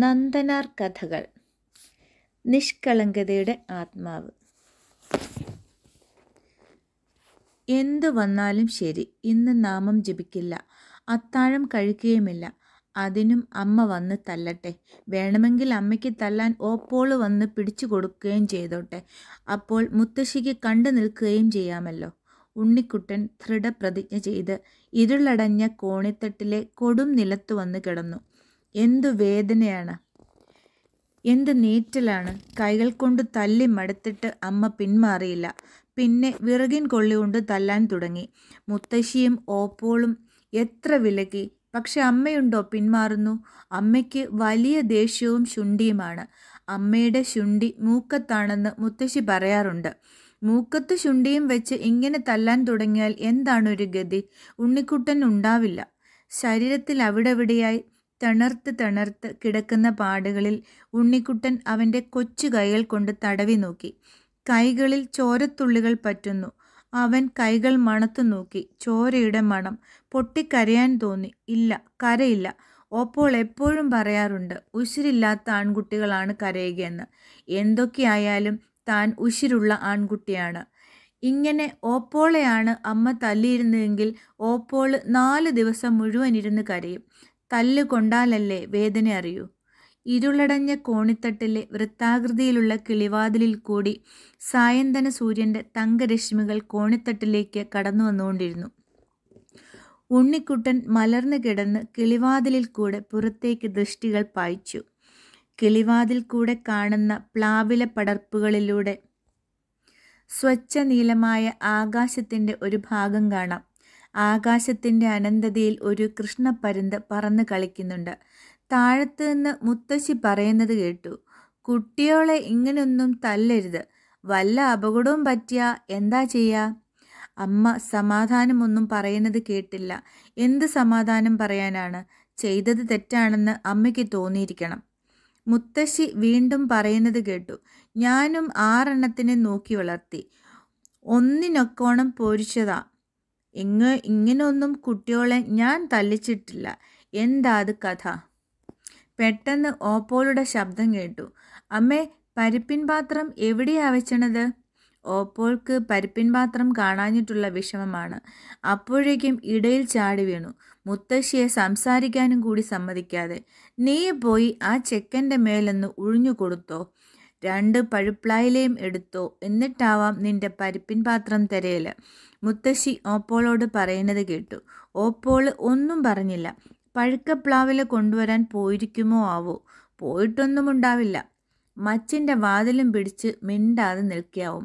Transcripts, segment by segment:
നന്ദനാർ കഥകൾ നിഷ്കളങ്കതയുടെ ആത്മാവ് എന്തു വന്നാലും ശരി ഇന്ന് നാമം ജപിക്കില്ല അത്താഴം കഴിക്കുകയുമില്ല അതിനും അമ്മ വന്ന് തല്ലട്ടെ വേണമെങ്കിൽ അമ്മയ്ക്ക് തല്ലാൻ ഓപ്പോള് വന്ന് പിടിച്ചു കൊടുക്കുകയും ചെയ്തോട്ടെ അപ്പോൾ മുത്തശ്ശിക്ക് കണ്ടു നിൽക്കുകയും ചെയ്യാമല്ലോ ഉണ്ണിക്കുട്ടൻ ദൃഢപ്രതിജ്ഞ ചെയ്ത് ഇരുളടഞ്ഞ കോണിത്തട്ടിലെ കൊടും നിലത്തു വന്ന് കിടന്നു എന്തു വേദനയാണ് എന്ത് നീറ്റലാണ് കൈകൾ കൊണ്ട് തല്ലി മടുത്തിട്ട് അമ്മ പിന്മാറിയില്ല പിന്നെ വിറകിൻ കൊള്ളികൊണ്ട് തല്ലാൻ തുടങ്ങി മുത്തശ്ശിയും ഓപ്പോളും എത്ര വിലക്കി പക്ഷെ അമ്മയുണ്ടോ പിന്മാറുന്നു അമ്മയ്ക്ക് വലിയ ദേഷ്യവും ശുണ്ടിയുമാണ് അമ്മയുടെ ശുണ്ടി മൂക്കത്താണെന്ന് മുത്തശ്ശി പറയാറുണ്ട് മൂക്കത്ത് ശുണ്ടിയും വെച്ച് ഇങ്ങനെ തല്ലാൻ തുടങ്ങിയാൽ എന്താണ് ഒരു ഗതി ഉണ്ണിക്കുട്ടൻ ഉണ്ടാവില്ല ശരീരത്തിൽ അവിടെവിടെയായി തണർത്ത് തണർത്ത് കിടക്കുന്ന പാടുകളിൽ ഉണ്ണിക്കുട്ടൻ അവൻ്റെ കൊച്ചു കൈകൾ കൊണ്ട് തടവി നോക്കി കൈകളിൽ ചോരത്തുള്ളികൾ പറ്റുന്നു അവൻ കൈകൾ മണത്തു നോക്കി ചോരയുടെ മണം പൊട്ടിക്കരയാൻ തോന്നി ഇല്ല കരയില്ല ഓപ്പോൾ എപ്പോഴും പറയാറുണ്ട് ഉശിരില്ലാത്ത ആൺകുട്ടികളാണ് കരയുകയെന്ന് എന്തൊക്കെയായാലും താൻ ഉശിരുള്ള ആൺകുട്ടിയാണ് ഇങ്ങനെ ഓപ്പോളെയാണ് അമ്മ തല്ലിയിരുന്നതെങ്കിൽ ഓപ്പോൾ നാല് ദിവസം മുഴുവൻ ഇരുന്ന് കരയും തല്ല് കൊണ്ടാലല്ലേ വേദന അറിയൂ ഇരുളടഞ്ഞ കോണിത്തട്ടിലെ വൃത്താകൃതിയിലുള്ള കിളിവാതിലിൽ കൂടി സായന്തന സൂര്യൻ്റെ തങ്കരശ്മികൾ കോണിത്തട്ടിലേക്ക് കടന്നു വന്നുകൊണ്ടിരുന്നു ഉണ്ണിക്കുട്ടൻ മലർന്നു കിടന്ന് കിളിവാതിലിൽ കൂടെ പുറത്തേക്ക് ദൃഷ്ടികൾ പായിച്ചു കിളിവാതിൽ കൂടെ കാണുന്ന പ്ലാവില പടർപ്പുകളിലൂടെ സ്വച്ഛനീലമായ നീലമായ ആകാശത്തിൻ്റെ ഒരു ഭാഗം കാണാം ആകാശത്തിൻ്റെ അനന്തതയിൽ ഒരു കൃഷ്ണപ്പരുന്ത് പറന്ന് കളിക്കുന്നുണ്ട് താഴത്ത് നിന്ന് മുത്തശ്ശി പറയുന്നത് കേട്ടു കുട്ടിയോളെ ഇങ്ങനെയൊന്നും തല്ലരുത് വല്ല അപകടവും പറ്റിയാ എന്താ ചെയ്യുക അമ്മ സമാധാനമൊന്നും പറയുന്നത് കേട്ടില്ല എന്ത് സമാധാനം പറയാനാണ് ചെയ്തത് തെറ്റാണെന്ന് അമ്മയ്ക്ക് തോന്നിയിരിക്കണം മുത്തശ്ശി വീണ്ടും പറയുന്നത് കേട്ടു ഞാനും ആറെണ്ണത്തിനെ നോക്കി വളർത്തി ഒന്നിനൊക്കോണം പൊരിച്ചതാ ഇങ്ങ ഇങ്ങനൊന്നും കുട്ടിയോളെ ഞാൻ തല്ലിച്ചിട്ടില്ല എന്താ അത് കഥ പെട്ടെന്ന് ഓപ്പോളുടെ ശബ്ദം കേട്ടു അമ്മേ പരിപ്പിൻ പാത്രം എവിടെയാ വെച്ചണത് ഓപ്പോൾക്ക് പരിപ്പിൻ പാത്രം കാണാഞ്ഞിട്ടുള്ള വിഷമമാണ് അപ്പോഴേക്കും ഇടയിൽ ചാടി വീണു മുത്തശ്ശിയെ സംസാരിക്കാനും കൂടി സമ്മതിക്കാതെ നീ പോയി ആ ചെക്കൻ്റെ മേലൊന്ന് ഉഴിഞ്ഞു കൊടുത്തോ രണ്ട് പഴുപ്പ്ലായിലയും എടുത്തോ എന്നിട്ടാവാം നിന്റെ പരിപ്പിൻ പാത്രം തിരയൽ മുത്തശ്ശി ഓപ്പോളോട് പറയുന്നത് കേട്ടു ഓപ്പോൾ ഒന്നും പറഞ്ഞില്ല പഴുക്കപ്ലാവിൽ കൊണ്ടുവരാൻ പോയിരിക്കുമോ ആവോ പോയിട്ടൊന്നും ഉണ്ടാവില്ല മച്ചിൻ്റെ വാതിലും പിടിച്ച് മിണ്ടാതെ നിൽക്കാവും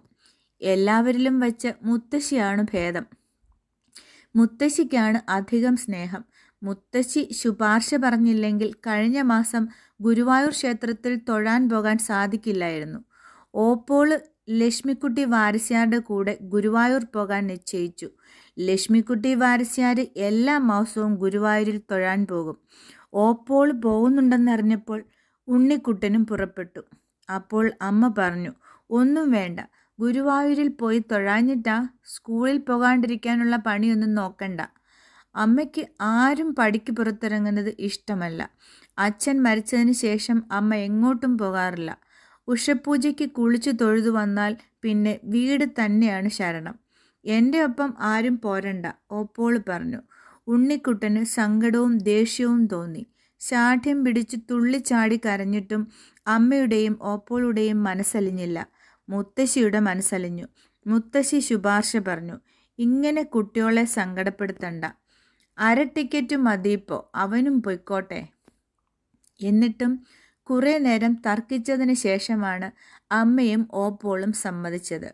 എല്ലാവരിലും വച്ച് മുത്തശ്ശിയാണ് ഭേദം മുത്തശ്ശിക്കാണ് അധികം സ്നേഹം മുത്തശ്ശി ശുപാർശ പറഞ്ഞില്ലെങ്കിൽ കഴിഞ്ഞ മാസം ഗുരുവായൂർ ക്ഷേത്രത്തിൽ തൊഴാൻ പോകാൻ സാധിക്കില്ലായിരുന്നു ഓപ്പോള് ലക്ഷ്മിക്കുട്ടി വാരിസ്യാരുടെ കൂടെ ഗുരുവായൂർ പോകാൻ നിശ്ചയിച്ചു ലക്ഷ്മിക്കുട്ടി വാരിസ്യാർ എല്ലാ മാസവും ഗുരുവായൂരിൽ തൊഴാൻ പോകും ഓപ്പോൾ പോകുന്നുണ്ടെന്നറിഞ്ഞപ്പോൾ ഉണ്ണിക്കുട്ടനും പുറപ്പെട്ടു അപ്പോൾ അമ്മ പറഞ്ഞു ഒന്നും വേണ്ട ഗുരുവായൂരിൽ പോയി തൊഴാഞ്ഞിട്ടാ സ്കൂളിൽ പോകാണ്ടിരിക്കാനുള്ള പണിയൊന്നും നോക്കണ്ട അമ്മയ്ക്ക് ആരും പടിക്ക് പുറത്തിറങ്ങുന്നത് ഇഷ്ടമല്ല അച്ഛൻ മരിച്ചതിന് ശേഷം അമ്മ എങ്ങോട്ടും പോകാറില്ല ഉഷപ്പൂജയ്ക്ക് കുളിച്ചു തൊഴുതു വന്നാൽ പിന്നെ വീട് തന്നെയാണ് ശരണം എൻ്റെ ഒപ്പം ആരും പോരണ്ട ഓപ്പോള് പറഞ്ഞു ഉണ്ണിക്കുട്ടന് സങ്കടവും ദേഷ്യവും തോന്നി ശാഠ്യം പിടിച്ച് തുള്ളിച്ചാടി കരഞ്ഞിട്ടും അമ്മയുടെയും ഓപ്പോളുടെയും മനസ്സലിഞ്ഞില്ല മുത്തശ്ശിയുടെ മനസ്സലിഞ്ഞു മുത്തശ്ശി ശുപാർശ പറഞ്ഞു ഇങ്ങനെ കുട്ടികളെ സങ്കടപ്പെടുത്തണ്ട അര ടിക്കറ്റ് മതിയിപ്പോ അവനും പൊയ്ക്കോട്ടെ എന്നിട്ടും കുറേ നേരം തർക്കിച്ചതിന് ശേഷമാണ് അമ്മയും ഓപ്പോളും സമ്മതിച്ചത്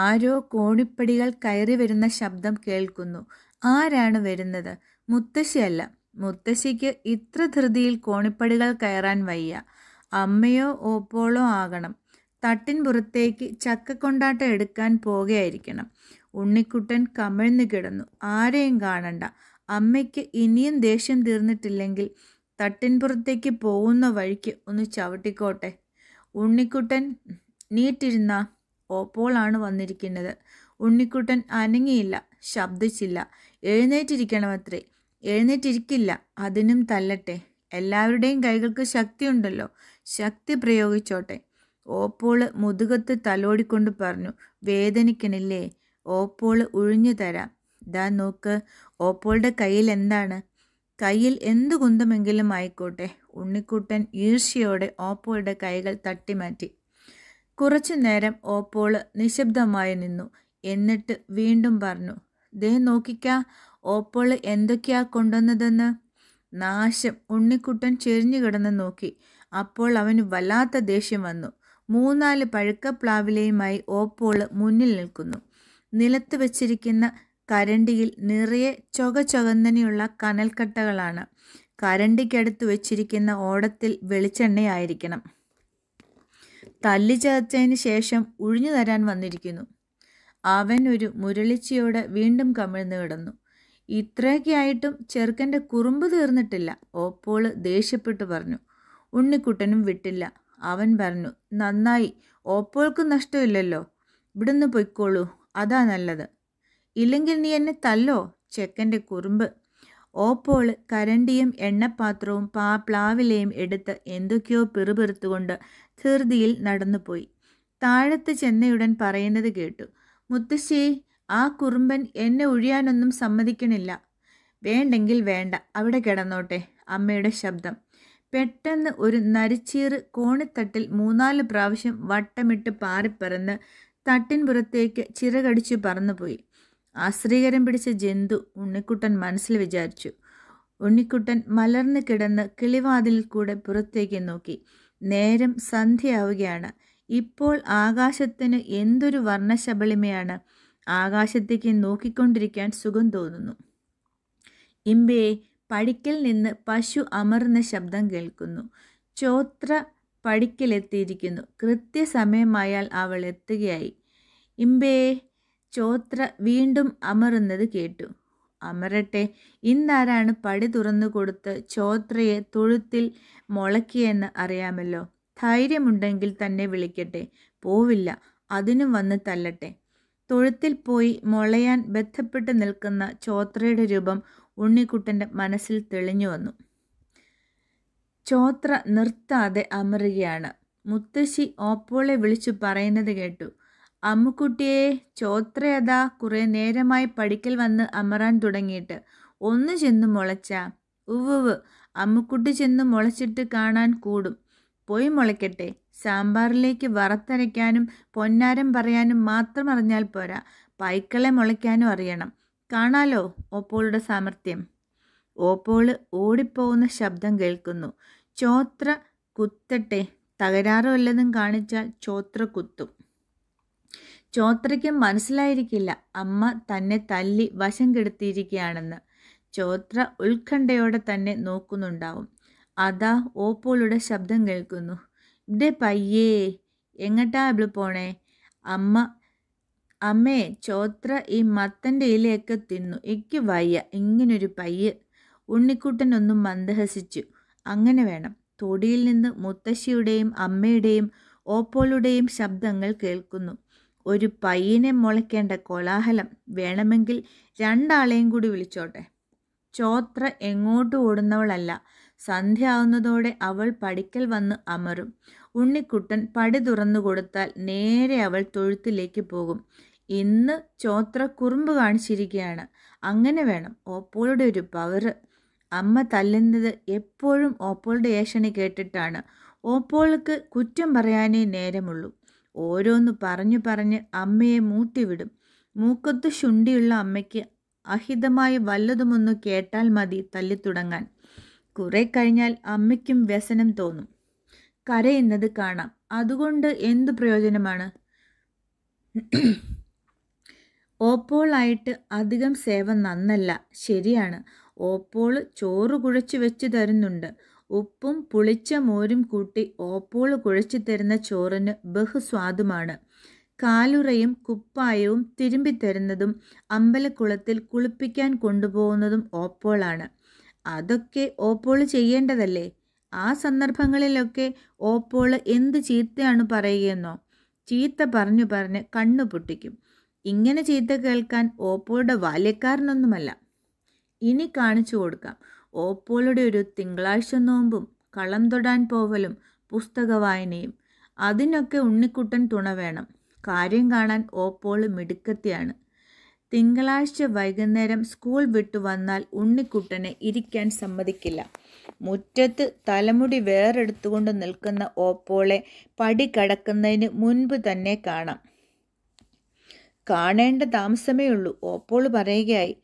ആരോ കോണിപ്പടികൾ കയറി വരുന്ന ശബ്ദം കേൾക്കുന്നു ആരാണ് വരുന്നത് മുത്തശ്ശിയല്ല മുത്തശ്ശിക്ക് ഇത്ര ധൃതിയിൽ കോണിപ്പടികൾ കയറാൻ വയ്യ അമ്മയോ ഓപ്പോളോ ആകണം തട്ടിൻപുറത്തേക്ക് ചക്കക്കൊണ്ടാട്ടം എടുക്കാൻ പോകുകയായിരിക്കണം ഉണ്ണിക്കുട്ടൻ കമിഴ്ന്നു കിടന്നു ആരെയും കാണണ്ട അമ്മയ്ക്ക് ഇനിയും ദേഷ്യം തീർന്നിട്ടില്ലെങ്കിൽ തട്ടിൻപുറത്തേക്ക് പോകുന്ന വഴിക്ക് ഒന്ന് ചവിട്ടിക്കോട്ടെ ഉണ്ണിക്കുട്ടൻ നീട്ടിരുന്ന ഓപ്പോളാണ് വന്നിരിക്കുന്നത് ഉണ്ണിക്കുട്ടൻ അനങ്ങിയില്ല ശബ്ദിച്ചില്ല എഴുന്നേറ്റിരിക്കണമത്രേ എഴുന്നേറ്റിരിക്കില്ല അതിനും തല്ലട്ടെ എല്ലാവരുടെയും കൈകൾക്ക് ശക്തിയുണ്ടല്ലോ ശക്തി പ്രയോഗിച്ചോട്ടെ ഓപ്പോള് മുതുകത്ത് തലോടിക്കൊണ്ട് പറഞ്ഞു വേദനിക്കണില്ലേ ഓപ്പോള് ഉഴിഞ്ഞു തരാം ദാ നോക്ക് ഓപ്പോളുടെ കയ്യിൽ എന്താണ് കയ്യിൽ എന്തു കുന്തമെങ്കിലും ആയിക്കോട്ടെ ഉണ്ണിക്കുട്ടൻ ഈർഷ്യയോടെ ഓപ്പോയുടെ കൈകൾ തട്ടിമാറ്റി കുറച്ചു നേരം ഓപ്പോള് നിശബ്ദമായി നിന്നു എന്നിട്ട് വീണ്ടും പറഞ്ഞു ദേ നോക്കിക്കാ ഓപ്പോള് എന്തൊക്കെയാ കൊണ്ടുവന്നതെന്ന് നാശം ഉണ്ണിക്കുട്ടൻ ചെരിഞ്ഞുകിടന്ന് കിടന്ന് നോക്കി അപ്പോൾ അവന് വല്ലാത്ത ദേഷ്യം വന്നു മൂന്നാല് പഴുക്കപ്ലാവിലയുമായി ഓപ്പോള് മുന്നിൽ നിൽക്കുന്നു നിലത്ത് വച്ചിരിക്കുന്ന കരണ്ടിയിൽ നിറയെ ചൊക ചൊകന്നനെയുള്ള കനൽക്കട്ടകളാണ് കരണ്ടിക്കടുത്ത് വെച്ചിരിക്കുന്ന ഓടത്തിൽ വെളിച്ചെണ്ണയായിരിക്കണം തല്ലി ചതച്ചതിന് ശേഷം ഉഴിഞ്ഞു തരാൻ വന്നിരിക്കുന്നു അവൻ ഒരു മുരളിച്ചയോടെ വീണ്ടും കമിഴ്ന്നു കിടന്നു ഇത്രയൊക്കെയായിട്ടും ചെറുക്കൻ്റെ കുറുമ്പ് തീർന്നിട്ടില്ല ഓപ്പോള് ദേഷ്യപ്പെട്ട് പറഞ്ഞു ഉണ്ണിക്കുട്ടനും വിട്ടില്ല അവൻ പറഞ്ഞു നന്നായി ഓപ്പോൾക്ക് നഷ്ടമില്ലല്ലോ ഇവിടുന്ന് പൊയ്ക്കോളൂ അതാ നല്ലത് ഇല്ലെങ്കിൽ നീ എന്നെ തല്ലോ ചെക്കൻ്റെ കുറുമ്പ് ഓപ്പോൾ കരണ്ടിയും എണ്ണപ്പാത്രവും പാ പ്ലാവിലയും എടുത്ത് എന്തൊക്കെയോ പിറുപിറുത്തുകൊണ്ട് ധൃതിയിൽ നടന്നുപോയി താഴത്ത് ചെന്നയുടൻ പറയുന്നത് കേട്ടു മുത്തശ്ശി ആ കുറുമ്പൻ എന്നെ ഒഴിയാനൊന്നും സമ്മതിക്കണില്ല വേണ്ടെങ്കിൽ വേണ്ട അവിടെ കിടന്നോട്ടെ അമ്മയുടെ ശബ്ദം പെട്ടെന്ന് ഒരു നരിച്ചീറ് കോണിത്തട്ടിൽ മൂന്നാല് പ്രാവശ്യം വട്ടമിട്ട് പാറിപ്പറന്ന് തട്ടിൻപുറത്തേക്ക് ചിറകടിച്ചു പറന്നുപോയി ആശ്രീകരം പിടിച്ച ജന്തു ഉണ്ണിക്കുട്ടൻ മനസ്സിൽ വിചാരിച്ചു ഉണ്ണിക്കുട്ടൻ മലർന്നു കിടന്ന് കിളിവാതിലിൽ കൂടെ പുറത്തേക്ക് നോക്കി നേരം സന്ധ്യയാവുകയാണ് ഇപ്പോൾ ആകാശത്തിന് എന്തൊരു വർണ്ണശബളിമയാണ് ആകാശത്തേക്ക് നോക്കിക്കൊണ്ടിരിക്കാൻ സുഖം തോന്നുന്നു ഇമ്പേ പടിക്കൽ നിന്ന് പശു അമർന്ന ശബ്ദം കേൾക്കുന്നു ചോത്ര പടിക്കലെത്തിയിരിക്കുന്നു കൃത്യസമയമായാൽ അവൾ എത്തുകയായി ഇമ്പേ ചോത്ര വീണ്ടും അമറുന്നത് കേട്ടു അമരട്ടെ ഇന്നാരാണ് പടി തുറന്നു കൊടുത്ത് ചോത്രയെ തൊഴുത്തിൽ മുളക്കിയെന്ന് അറിയാമല്ലോ ധൈര്യമുണ്ടെങ്കിൽ തന്നെ വിളിക്കട്ടെ പോവില്ല അതിനും വന്ന് തല്ലട്ടെ തൊഴുത്തിൽ പോയി മുളയാൻ ബന്ധപ്പെട്ട് നിൽക്കുന്ന ചോത്രയുടെ രൂപം ഉണ്ണിക്കുട്ടൻ്റെ മനസ്സിൽ തെളിഞ്ഞു വന്നു ചോത്ര നിർത്താതെ അമറുകയാണ് മുത്തശ്ശി ഓപ്പോളെ വിളിച്ചു പറയുന്നത് കേട്ടു അമ്മുക്കുട്ടിയെ ചോത്രയത കുറേ നേരമായി പഠിക്കൽ വന്ന് അമറാൻ തുടങ്ങിയിട്ട് ഒന്ന് ചെന്ന് മുളച്ച ഉവ്വ് അമ്മുക്കുട്ടി ചെന്ന് മുളച്ചിട്ട് കാണാൻ കൂടും പോയി മുളയ്ക്കട്ടെ സാമ്പാറിലേക്ക് വറുത്തരയ്ക്കാനും പൊന്നാരം പറയാനും മാത്രം അറിഞ്ഞാൽ പോരാ പൈക്കളെ മുളയ്ക്കാനും അറിയണം കാണാലോ ഓപ്പോളുടെ സാമർഥ്യം ഓപ്പോള് ഓടിപ്പോകുന്ന ശബ്ദം കേൾക്കുന്നു ചോത്ര കുത്തട്ടെ തകരാറ് കാണിച്ചാൽ ചോത്ര കുത്തും ചോത്രയ്ക്ക് മനസ്സിലായിരിക്കില്ല അമ്മ തന്നെ തല്ലി വശം കെടുത്തിയിരിക്കുകയാണെന്ന് ചോത്ര ഉത്കണ്ഠയോടെ തന്നെ നോക്കുന്നുണ്ടാവും അതാ ഓപ്പോളുടെ ശബ്ദം കേൾക്കുന്നു ഇവിടെ പയ്യേ എങ്ങട്ടാ അവള് പോണേ അമ്മ അമ്മേ ചോത്ര ഈ മത്തൻ്റെ ഇലയൊക്കെ തിന്നു എനിക്ക് വയ്യ ഇങ്ങനൊരു പയ്യ് ഒന്നും മന്ദഹസിച്ചു അങ്ങനെ വേണം തൊടിയിൽ നിന്ന് മുത്തശ്ശിയുടെയും അമ്മയുടെയും ഓപ്പോളുടെയും ശബ്ദങ്ങൾ കേൾക്കുന്നു ഒരു പയ്യനെ മുളയ്ക്കേണ്ട കോലാഹലം വേണമെങ്കിൽ രണ്ടാളെയും കൂടി വിളിച്ചോട്ടെ ചോത്ര എങ്ങോട്ട് ഓടുന്നവളല്ല സന്ധ്യയാവുന്നതോടെ അവൾ പടിക്കൽ വന്ന് അമരും ഉണ്ണിക്കുട്ടൻ പടി തുറന്നു കൊടുത്താൽ നേരെ അവൾ തൊഴുത്തിലേക്ക് പോകും ഇന്ന് ചോത്ര കുറുമ്പ് കാണിച്ചിരിക്കുകയാണ് അങ്ങനെ വേണം ഓപ്പോളുടെ ഒരു പവർ അമ്മ തല്ലുന്നത് എപ്പോഴും ഓപ്പോളുടെ ഏഷണി കേട്ടിട്ടാണ് ഓപ്പോൾക്ക് കുറ്റം പറയാനേ നേരമുള്ളൂ ഓരോന്ന് പറഞ്ഞു പറഞ്ഞ് അമ്മയെ മൂട്ടിവിടും മൂക്കത്ത് ശുണ്ടിയുള്ള അമ്മയ്ക്ക് അഹിതമായ വല്ലതുമൊന്നു കേട്ടാൽ മതി തല്ലിത്തുടങ്ങാൻ കുറെ കഴിഞ്ഞാൽ അമ്മയ്ക്കും വ്യസനം തോന്നും കരയുന്നത് കാണാം അതുകൊണ്ട് എന്ത് പ്രയോജനമാണ് ഓപ്പോളായിട്ട് അധികം സേവ നന്നല്ല ശരിയാണ് ഓപ്പോൾ ചോറ് കുഴച്ചു വെച്ച് തരുന്നുണ്ട് ഉപ്പും പുളിച്ച മോരും കൂട്ടി ഓപ്പോൾ കുഴച്ചു തരുന്ന ചോറിന് ബഹുസ്വാദുമാണ് കാലുറയും കുപ്പായവും തരുന്നതും അമ്പലക്കുളത്തിൽ കുളിപ്പിക്കാൻ കൊണ്ടുപോകുന്നതും ഓപ്പോളാണ് അതൊക്കെ ഓപ്പോൾ ചെയ്യേണ്ടതല്ലേ ആ സന്ദർഭങ്ങളിലൊക്കെ ഓപ്പോൾ എന്ത് ചീത്തയാണ് പറയുകയെന്നോ ചീത്ത പറഞ്ഞു പറഞ്ഞ് കണ്ണു പൊട്ടിക്കും ഇങ്ങനെ ചീത്ത കേൾക്കാൻ ഓപ്പോയുടെ ബാല്യക്കാരനൊന്നുമല്ല ഇനി കാണിച്ചു കൊടുക്കാം ഓപ്പോളുടെ ഒരു തിങ്കളാഴ്ച നോമ്പും കളം തൊടാൻ പോവലും പുസ്തക വായനയും അതിനൊക്കെ ഉണ്ണിക്കുട്ടൻ തുണ വേണം കാര്യം കാണാൻ ഓപ്പോൾ മിടുക്കത്തിയാണ് തിങ്കളാഴ്ച വൈകുന്നേരം സ്കൂൾ വിട്ടു വന്നാൽ ഉണ്ണിക്കുട്ടനെ ഇരിക്കാൻ സമ്മതിക്കില്ല മുറ്റത്ത് തലമുടി വേറെടുത്തുകൊണ്ട് നിൽക്കുന്ന ഓപ്പോളെ പടി കടക്കുന്നതിന് മുൻപ് തന്നെ കാണാം കാണേണ്ട താമസമേ ഉള്ളൂ ഓപ്പോൾ പറയുകയായി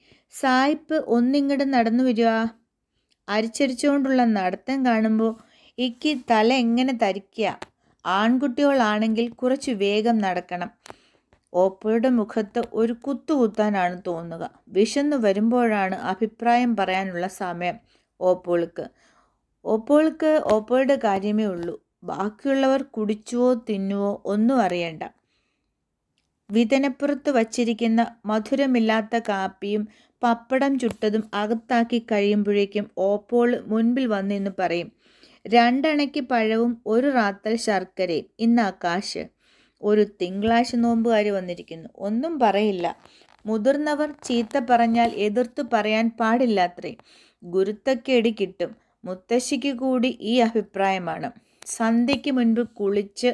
സായിപ്പ് ഒന്നിങ്ങോട്ട് നടന്നു വരിക അരിച്ചരിച്ചുകൊണ്ടുള്ള നടത്തം കാണുമ്പോൾ ഇക്ക് തല എങ്ങനെ തരിക്കുക ആൺകുട്ടികളാണെങ്കിൽ കുറച്ച് വേഗം നടക്കണം ഓപ്പോയുടെ മുഖത്ത് ഒരു കുത്തുകുത്താനാണ് തോന്നുക വിശന്ന് വരുമ്പോഴാണ് അഭിപ്രായം പറയാനുള്ള സമയം ഓപ്പോൾക്ക് ഓപ്പോൾക്ക് ഓപ്പോയുടെ കാര്യമേ ഉള്ളൂ ബാക്കിയുള്ളവർ കുടിച്ചുവോ തിന്നുവോ ഒന്നും അറിയണ്ട വിതനപ്പുറത്ത് വച്ചിരിക്കുന്ന മധുരമില്ലാത്ത കാപ്പിയും പപ്പടം ചുട്ടതും അകത്താക്കി കഴിയുമ്പോഴേക്കും ഓപ്പോൾ മുൻപിൽ വന്നെന്ന് പറയും രണ്ടണയ്ക്ക് പഴവും ഒരു റാത്തൽ ശർക്കരയും ഇന്ന് ആകാശ് ഒരു തിങ്കളാഴ്ച നോമ്പുകാർ വന്നിരിക്കുന്നു ഒന്നും പറയില്ല മുതിർന്നവർ ചീത്ത പറഞ്ഞാൽ എതിർത്തു പറയാൻ പാടില്ലാത്രേ ഗുരുത്തക്കേടി കിട്ടും മുത്തശ്ശിക്ക് കൂടി ഈ അഭിപ്രായമാണ് സന്ധ്യയ്ക്ക് മുൻപ് കുളിച്ച്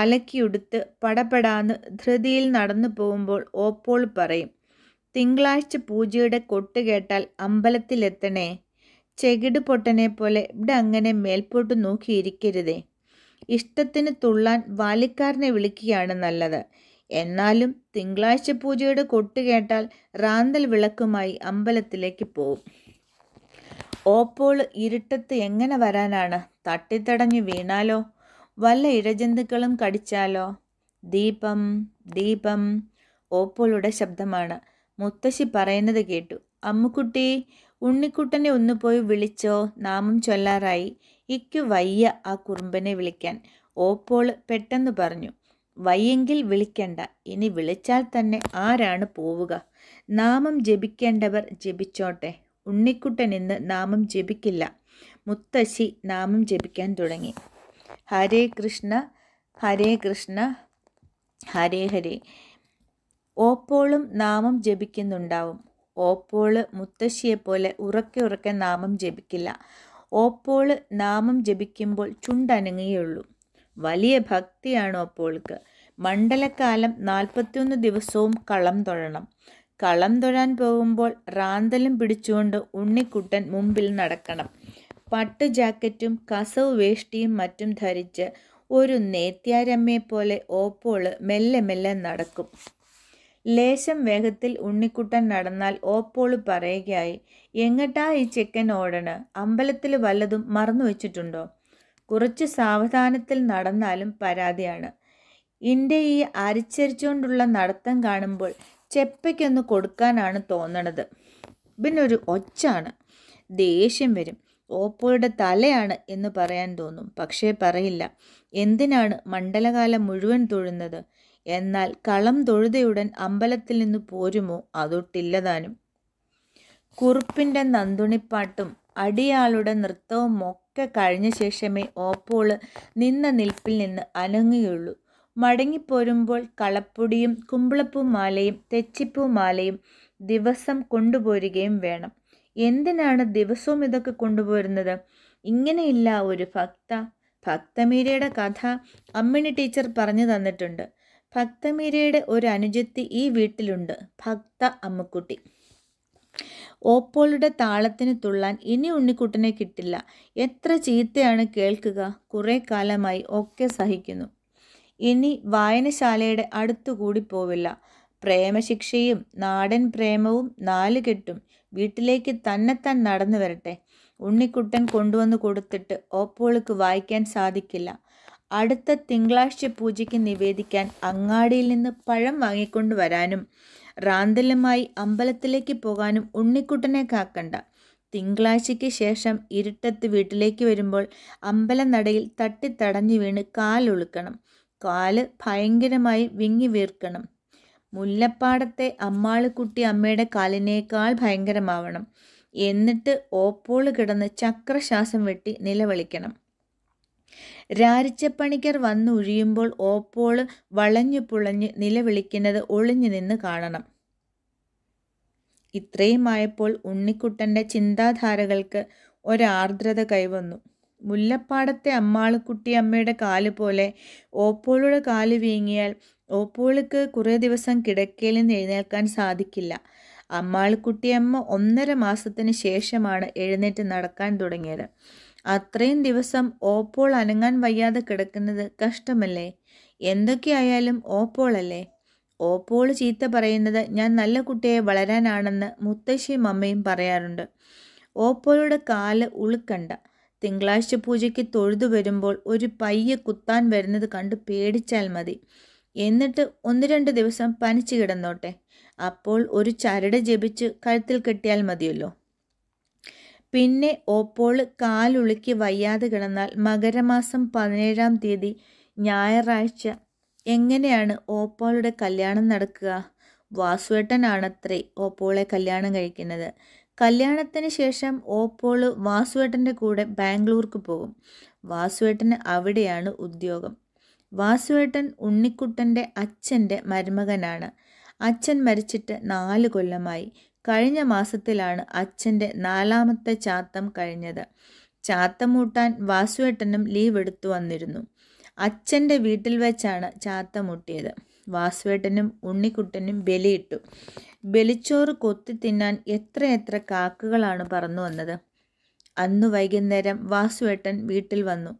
അലക്കിയെടുത്ത് പടപ്പെടാന്ന് ധൃതിയിൽ നടന്നു പോകുമ്പോൾ ഓപ്പോൾ പറയും തിങ്കളാഴ്ച പൂജയുടെ കൊട്ട് കേട്ടാൽ അമ്പലത്തിലെത്തണേ ചെകിട് പൊട്ടനെ പോലെ ഇവിടെ അങ്ങനെ മേൽപോട്ട് നോക്കിയിരിക്കരുതേ ഇഷ്ടത്തിന് തുള്ളാൻ വാലിക്കാരനെ വിളിക്കുകയാണ് നല്ലത് എന്നാലും തിങ്കളാഴ്ച പൂജയുടെ കൊട്ട് കേട്ടാൽ റാന്തൽ വിളക്കുമായി അമ്പലത്തിലേക്ക് പോവും ഓപ്പോൾ ഇരുട്ടത്ത് എങ്ങനെ വരാനാണ് തട്ടിത്തടഞ്ഞു വീണാലോ വല്ല ഇഴജന്തുക്കളും കടിച്ചാലോ ദീപം ദീപം ഓപ്പോളുടെ ശബ്ദമാണ് മുത്തശ്ശി പറയുന്നത് കേട്ടു അമ്മുക്കുട്ടി ഉണ്ണിക്കുട്ടനെ ഒന്ന് പോയി വിളിച്ചോ നാമം ചൊല്ലാറായി ഇക്ക് വയ്യ ആ കുറുമ്പനെ വിളിക്കാൻ ഓപ്പോൾ പെട്ടെന്ന് പറഞ്ഞു വയ്യെങ്കിൽ വിളിക്കണ്ട ഇനി വിളിച്ചാൽ തന്നെ ആരാണ് പോവുക നാമം ജപിക്കേണ്ടവർ ജപിച്ചോട്ടെ ഉണ്ണിക്കുട്ടൻ ഇന്ന് നാമം ജപിക്കില്ല മുത്തശ്ശി നാമം ജപിക്കാൻ തുടങ്ങി ഹരേ കൃഷ്ണ ഹരേ കൃഷ്ണ ഹരേ ഹരേ ഓപ്പോളും നാമം ജപിക്കുന്നുണ്ടാവും ഓപ്പോള് മുത്തശ്ശിയെപ്പോലെ ഉറക്കെ ഉറക്കെ നാമം ജപിക്കില്ല ഓപ്പോള് നാമം ജപിക്കുമ്പോൾ ചുണ്ടനങ്ങുകയുള്ളൂ വലിയ ഭക്തിയാണ് ഓപ്പോൾക്ക് മണ്ഡലക്കാലം നാൽപ്പത്തിയൊന്ന് ദിവസവും കളം തൊഴണം കളം തൊഴാൻ പോകുമ്പോൾ റാന്തലും പിടിച്ചുകൊണ്ട് ഉണ്ണിക്കുട്ടൻ മുമ്പിൽ നടക്കണം പട്ട് ജാക്കറ്റും കസവ് വേഷ്ടിയും മറ്റും ധരിച്ച് ഒരു നേത്യാരമ്മയെപ്പോലെ ഓപ്പോള് മെല്ലെ മെല്ലെ നടക്കും ലേശം വേഗത്തിൽ ഉണ്ണിക്കുട്ടൻ നടന്നാൽ ഓപ്പോള് പറയുകയായി എങ്ങട്ടാ ഈ ചെക്കൻ ഓടണ് അമ്പലത്തിൽ വല്ലതും മറന്നു വെച്ചിട്ടുണ്ടോ കുറച്ച് സാവധാനത്തിൽ നടന്നാലും പരാതിയാണ് ഇൻ്റെ ഈ അരിച്ചരിച്ചുകൊണ്ടുള്ള നടത്തം കാണുമ്പോൾ ചെപ്പയ്ക്കൊന്ന് കൊടുക്കാനാണ് തോന്നണത് പിന്നെ ഒരു ഒച്ചാണ് ദേഷ്യം വരും ഓപ്പോയുടെ തലയാണ് എന്ന് പറയാൻ തോന്നും പക്ഷേ പറയില്ല എന്തിനാണ് മണ്ഡലകാലം മുഴുവൻ തൊഴുന്നത് എന്നാൽ കളം തൊഴുതയുടൻ അമ്പലത്തിൽ നിന്ന് പോരുമോ അതൊട്ടില്ലതാനും കുറുപ്പിന്റെ കുറുപ്പിൻ്റെ അടിയാളുടെ നൃത്തവും ഒക്കെ കഴിഞ്ഞ ശേഷമേ ഓപ്പോള് നിന്ന നിൽപ്പിൽ നിന്ന് അനങ്ങുകയുള്ളൂ മടങ്ങിപ്പോരുമ്പോൾ കളപ്പൊടിയും തെച്ചിപ്പൂ മാലയും ദിവസം കൊണ്ടുപോരുകയും വേണം എന്തിനാണ് ദിവസവും ഇതൊക്കെ കൊണ്ടുപോരുന്നത് ഇങ്ങനെയില്ല ഒരു ഭക്ത ഭക്തമീരയുടെ കഥ അമ്മിണി ടീച്ചർ പറഞ്ഞു തന്നിട്ടുണ്ട് ഭക്തമീരയുടെ ഒരു അനുജത്തി ഈ വീട്ടിലുണ്ട് ഭക്ത അമ്മക്കുട്ടി ഓപ്പോളുടെ താളത്തിന് തുള്ളാൻ ഇനി ഉണ്ണിക്കുട്ടനെ കിട്ടില്ല എത്ര ചീത്തയാണ് കേൾക്കുക കുറേ കാലമായി ഒക്കെ സഹിക്കുന്നു ഇനി വായനശാലയുടെ അടുത്തുകൂടി പോവില്ല പ്രേമശിക്ഷയും നാടൻ പ്രേമവും നാലുകെട്ടും വീട്ടിലേക്ക് തന്നെത്താൻ നടന്നു വരട്ടെ ഉണ്ണിക്കുട്ടൻ കൊണ്ടുവന്ന് കൊടുത്തിട്ട് ഓപ്പോളുക്ക് വായിക്കാൻ സാധിക്കില്ല അടുത്ത തിങ്കളാഴ്ച പൂജയ്ക്ക് നിവേദിക്കാൻ അങ്ങാടിയിൽ നിന്ന് പഴം വാങ്ങിക്കൊണ്ടു വരാനും റാന്തലുമായി അമ്പലത്തിലേക്ക് പോകാനും ഉണ്ണിക്കുട്ടനെ കാക്കണ്ട തിങ്കളാഴ്ചയ്ക്ക് ശേഷം ഇരുട്ടത്ത് വീട്ടിലേക്ക് വരുമ്പോൾ അമ്പലനടയിൽ തട്ടിത്തടഞ്ഞു വീണ് കാലൊളുക്കണം കാല് ഭയങ്കരമായി വിങ്ങി വീർക്കണം മുല്ലപ്പാടത്തെ അമ്മാളിക്കുട്ടി അമ്മയുടെ കാലിനേക്കാൾ ഭയങ്കരമാവണം എന്നിട്ട് ഓപ്പോള് കിടന്ന് ചക്രശ്വാസം വെട്ടി നിലവിളിക്കണം രാരിച്ചപ്പണിക്കർ വന്നൊഴിയുമ്പോൾ ഓപ്പോള് വളഞ്ഞു പുളഞ്ഞ് നിലവിളിക്കുന്നത് ഒളിഞ്ഞു നിന്ന് കാണണം ഇത്രയുമായപ്പോൾ ഉണ്ണിക്കുട്ടൻ്റെ ചിന്താധാരകൾക്ക് ഒരാർദ്രത കൈവന്നു മുല്ലപ്പാടത്തെ അമ്മാളുക്കുട്ടി അമ്മയുടെ കാല് പോലെ ഓപ്പോളുടെ കാല് വീങ്ങിയാൽ ഓപ്പോളുക്ക് കുറേ ദിവസം കിടക്കയിൽ നിന്ന് എഴുന്നേൽക്കാൻ സാധിക്കില്ല അമ്മാളുക്കുട്ടിയമ്മ ഒന്നര മാസത്തിന് ശേഷമാണ് എഴുന്നേറ്റ് നടക്കാൻ തുടങ്ങിയത് അത്രയും ദിവസം ഓപ്പോൾ അനങ്ങാൻ വയ്യാതെ കിടക്കുന്നത് കഷ്ടമല്ലേ എന്തൊക്കെയായാലും ഓപ്പോളല്ലേ ഓപ്പോൾ ചീത്ത പറയുന്നത് ഞാൻ നല്ല കുട്ടിയെ വളരാനാണെന്ന് മുത്തശ്ശിയും അമ്മയും പറയാറുണ്ട് ഓപ്പോളുടെ കാല് ഉളുക്കണ്ട തിങ്കളാഴ്ച പൂജയ്ക്ക് തൊഴുതു വരുമ്പോൾ ഒരു പയ്യെ കുത്താൻ വരുന്നത് കണ്ട് പേടിച്ചാൽ മതി എന്നിട്ട് ഒന്ന് രണ്ട് ദിവസം പനിച്ചു കിടന്നോട്ടെ അപ്പോൾ ഒരു ചരട് ജപിച്ച് കഴുത്തിൽ കെട്ടിയാൽ മതിയല്ലോ പിന്നെ ഓപ്പോൾ കാലുളുക്കി വയ്യാതെ കിടന്നാൽ മകരമാസം പതിനേഴാം തീയതി ഞായറാഴ്ച എങ്ങനെയാണ് ഓപ്പോളുടെ കല്യാണം നടക്കുക വാസുവേട്ടനാണത്രേ ഓപ്പോളെ കല്യാണം കഴിക്കുന്നത് കല്യാണത്തിന് ശേഷം ഓപ്പോള് വാസുവേട്ടൻ്റെ കൂടെ ബാംഗ്ലൂർക്ക് പോകും വാസുവേട്ടന് അവിടെയാണ് ഉദ്യോഗം വാസുവേട്ടൻ ഉണ്ണിക്കുട്ടൻ്റെ അച്ഛൻ്റെ മരുമകനാണ് അച്ഛൻ മരിച്ചിട്ട് നാല് കൊല്ലമായി കഴിഞ്ഞ മാസത്തിലാണ് അച്ഛൻ്റെ നാലാമത്തെ ചാത്തം കഴിഞ്ഞത് ചാത്തം മൂട്ടാൻ വാസുവേട്ടനും ലീവ് എടുത്തു വന്നിരുന്നു അച്ഛൻ്റെ വീട്ടിൽ വെച്ചാണ് ചാത്തം മുട്ടിയത് വാസുവേട്ടനും ഉണ്ണിക്കുട്ടനും ബലിയിട്ടു ബലിച്ചോറ് കൊത്തി തിന്നാൻ എത്രയെത്ര കാക്കകളാണ് പറന്നു വന്നത് അന്നു വൈകുന്നേരം വാസുവേട്ടൻ വീട്ടിൽ വന്നു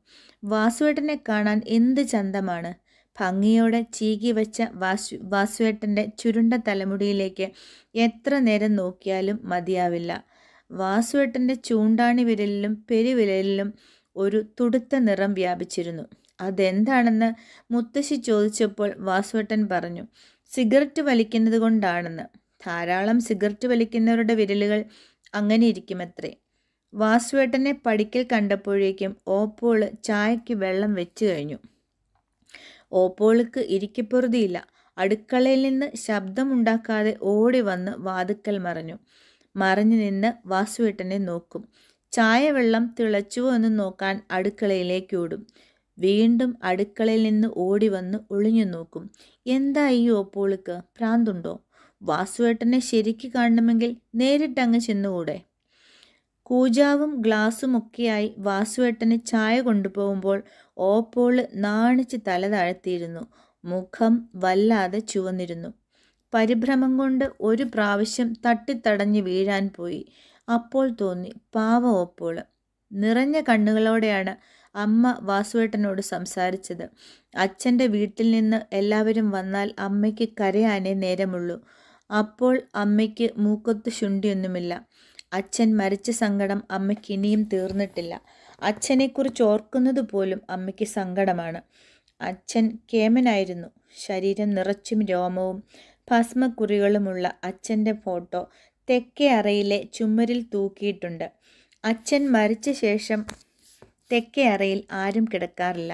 വാസുവേട്ടനെ കാണാൻ എന്ത് ചന്തമാണ് ഭംഗിയോടെ ചീകി വെച്ച വാസു വാസുവേട്ടൻ്റെ ചുരുണ്ട തലമുടിയിലേക്ക് എത്ര നേരം നോക്കിയാലും മതിയാവില്ല വാസുവേട്ടൻ്റെ ചൂണ്ടാണി വിരലിലും പെരുവിരലിലും ഒരു തുടുത്ത നിറം വ്യാപിച്ചിരുന്നു അതെന്താണെന്ന് മുത്തശ്ശി ചോദിച്ചപ്പോൾ വാസുവേട്ടൻ പറഞ്ഞു സിഗരറ്റ് വലിക്കുന്നത് കൊണ്ടാണെന്ന് ധാരാളം സിഗരറ്റ് വലിക്കുന്നവരുടെ വിരലുകൾ അങ്ങനെ ഇരിക്കുമത്രേ വാസുവേട്ടനെ പടിക്കൽ കണ്ടപ്പോഴേക്കും ഓപ്പോള് ചായയ്ക്ക് വെള്ളം വെച്ചു കഴിഞ്ഞു ഓപ്പോൾക്ക് ഇരിക്കപ്പൊറുതിയില്ല അടുക്കളയിൽ നിന്ന് ശബ്ദമുണ്ടാക്കാതെ ഓടി വന്ന് വാതുക്കൽ മറഞ്ഞു മറഞ്ഞു നിന്ന് വാസുവേട്ടനെ നോക്കും ചായ വെള്ളം തിളച്ചുവോ എന്ന് നോക്കാൻ അടുക്കളയിലേക്ക് ഓടും വീണ്ടും അടുക്കളയിൽ നിന്ന് ഓടി വന്ന് ഒളിഞ്ഞു നോക്കും എന്താ ഈ ഓപ്പോളിക്ക് പ്രാന്തുണ്ടോ വാസുവേട്ടനെ ശരിക്ക് കാണണമെങ്കിൽ നേരിട്ടങ്ങ് ചെന്നുകൂടെ കൂജാവും ഗ്ലാസുമൊക്കെയായി വാസുവേട്ടന് ചായ കൊണ്ടുപോകുമ്പോൾ ഓപ്പോൾ നാണിച്ച് തല താഴ്ത്തിയിരുന്നു മുഖം വല്ലാതെ ചുവന്നിരുന്നു പരിഭ്രമം കൊണ്ട് ഒരു പ്രാവശ്യം തട്ടിത്തടഞ്ഞ് വീഴാൻ പോയി അപ്പോൾ തോന്നി പാവ ഓപ്പോൾ നിറഞ്ഞ കണ്ണുകളോടെയാണ് അമ്മ വാസുവേട്ടനോട് സംസാരിച്ചത് അച്ഛൻ്റെ വീട്ടിൽ നിന്ന് എല്ലാവരും വന്നാൽ അമ്മയ്ക്ക് കരയാനേ നേരമുള്ളൂ അപ്പോൾ അമ്മയ്ക്ക് മൂക്കത്ത് ശുണ്ടിയൊന്നുമില്ല അച്ഛൻ മരിച്ച സങ്കടം അമ്മയ്ക്ക് ഇനിയും തീർന്നിട്ടില്ല അച്ഛനെക്കുറിച്ച് ഓർക്കുന്നത് പോലും അമ്മയ്ക്ക് സങ്കടമാണ് അച്ഛൻ കേമനായിരുന്നു ശരീരം നിറച്ചും രോമവും ഭസ്മക്കുറികളുമുള്ള അച്ഛൻ്റെ ഫോട്ടോ തെക്കേ അറയിലെ ചുമരിൽ തൂക്കിയിട്ടുണ്ട് അച്ഛൻ മരിച്ച ശേഷം തെക്കേ അറയിൽ ആരും കിടക്കാറില്ല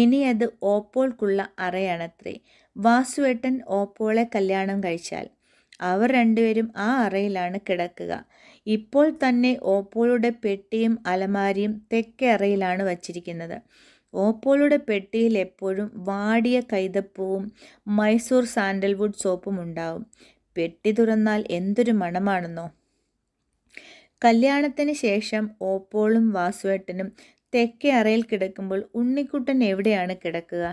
ഇനി അത് ഓപ്പോൾക്കുള്ള അറയാണത്രേ വാസുവേട്ടൻ ഓപ്പോളെ കല്യാണം കഴിച്ചാൽ അവർ രണ്ടുപേരും ആ അറയിലാണ് കിടക്കുക ഇപ്പോൾ തന്നെ ഓപ്പോളുടെ പെട്ടിയും അലമാരിയും തെക്കേ അറയിലാണ് വച്ചിരിക്കുന്നത് ഓപ്പോളുടെ പെട്ടിയിൽ എപ്പോഴും വാടിയ കൈതപ്പൂവും മൈസൂർ സാൻഡൽവുഡ് സോപ്പും ഉണ്ടാവും പെട്ടി തുറന്നാൽ എന്തൊരു മണമാണെന്നോ കല്യാണത്തിന് ശേഷം ഓപ്പോളും വാസുവേട്ടനും തെക്കേ അറയിൽ കിടക്കുമ്പോൾ ഉണ്ണിക്കുട്ടൻ എവിടെയാണ് കിടക്കുക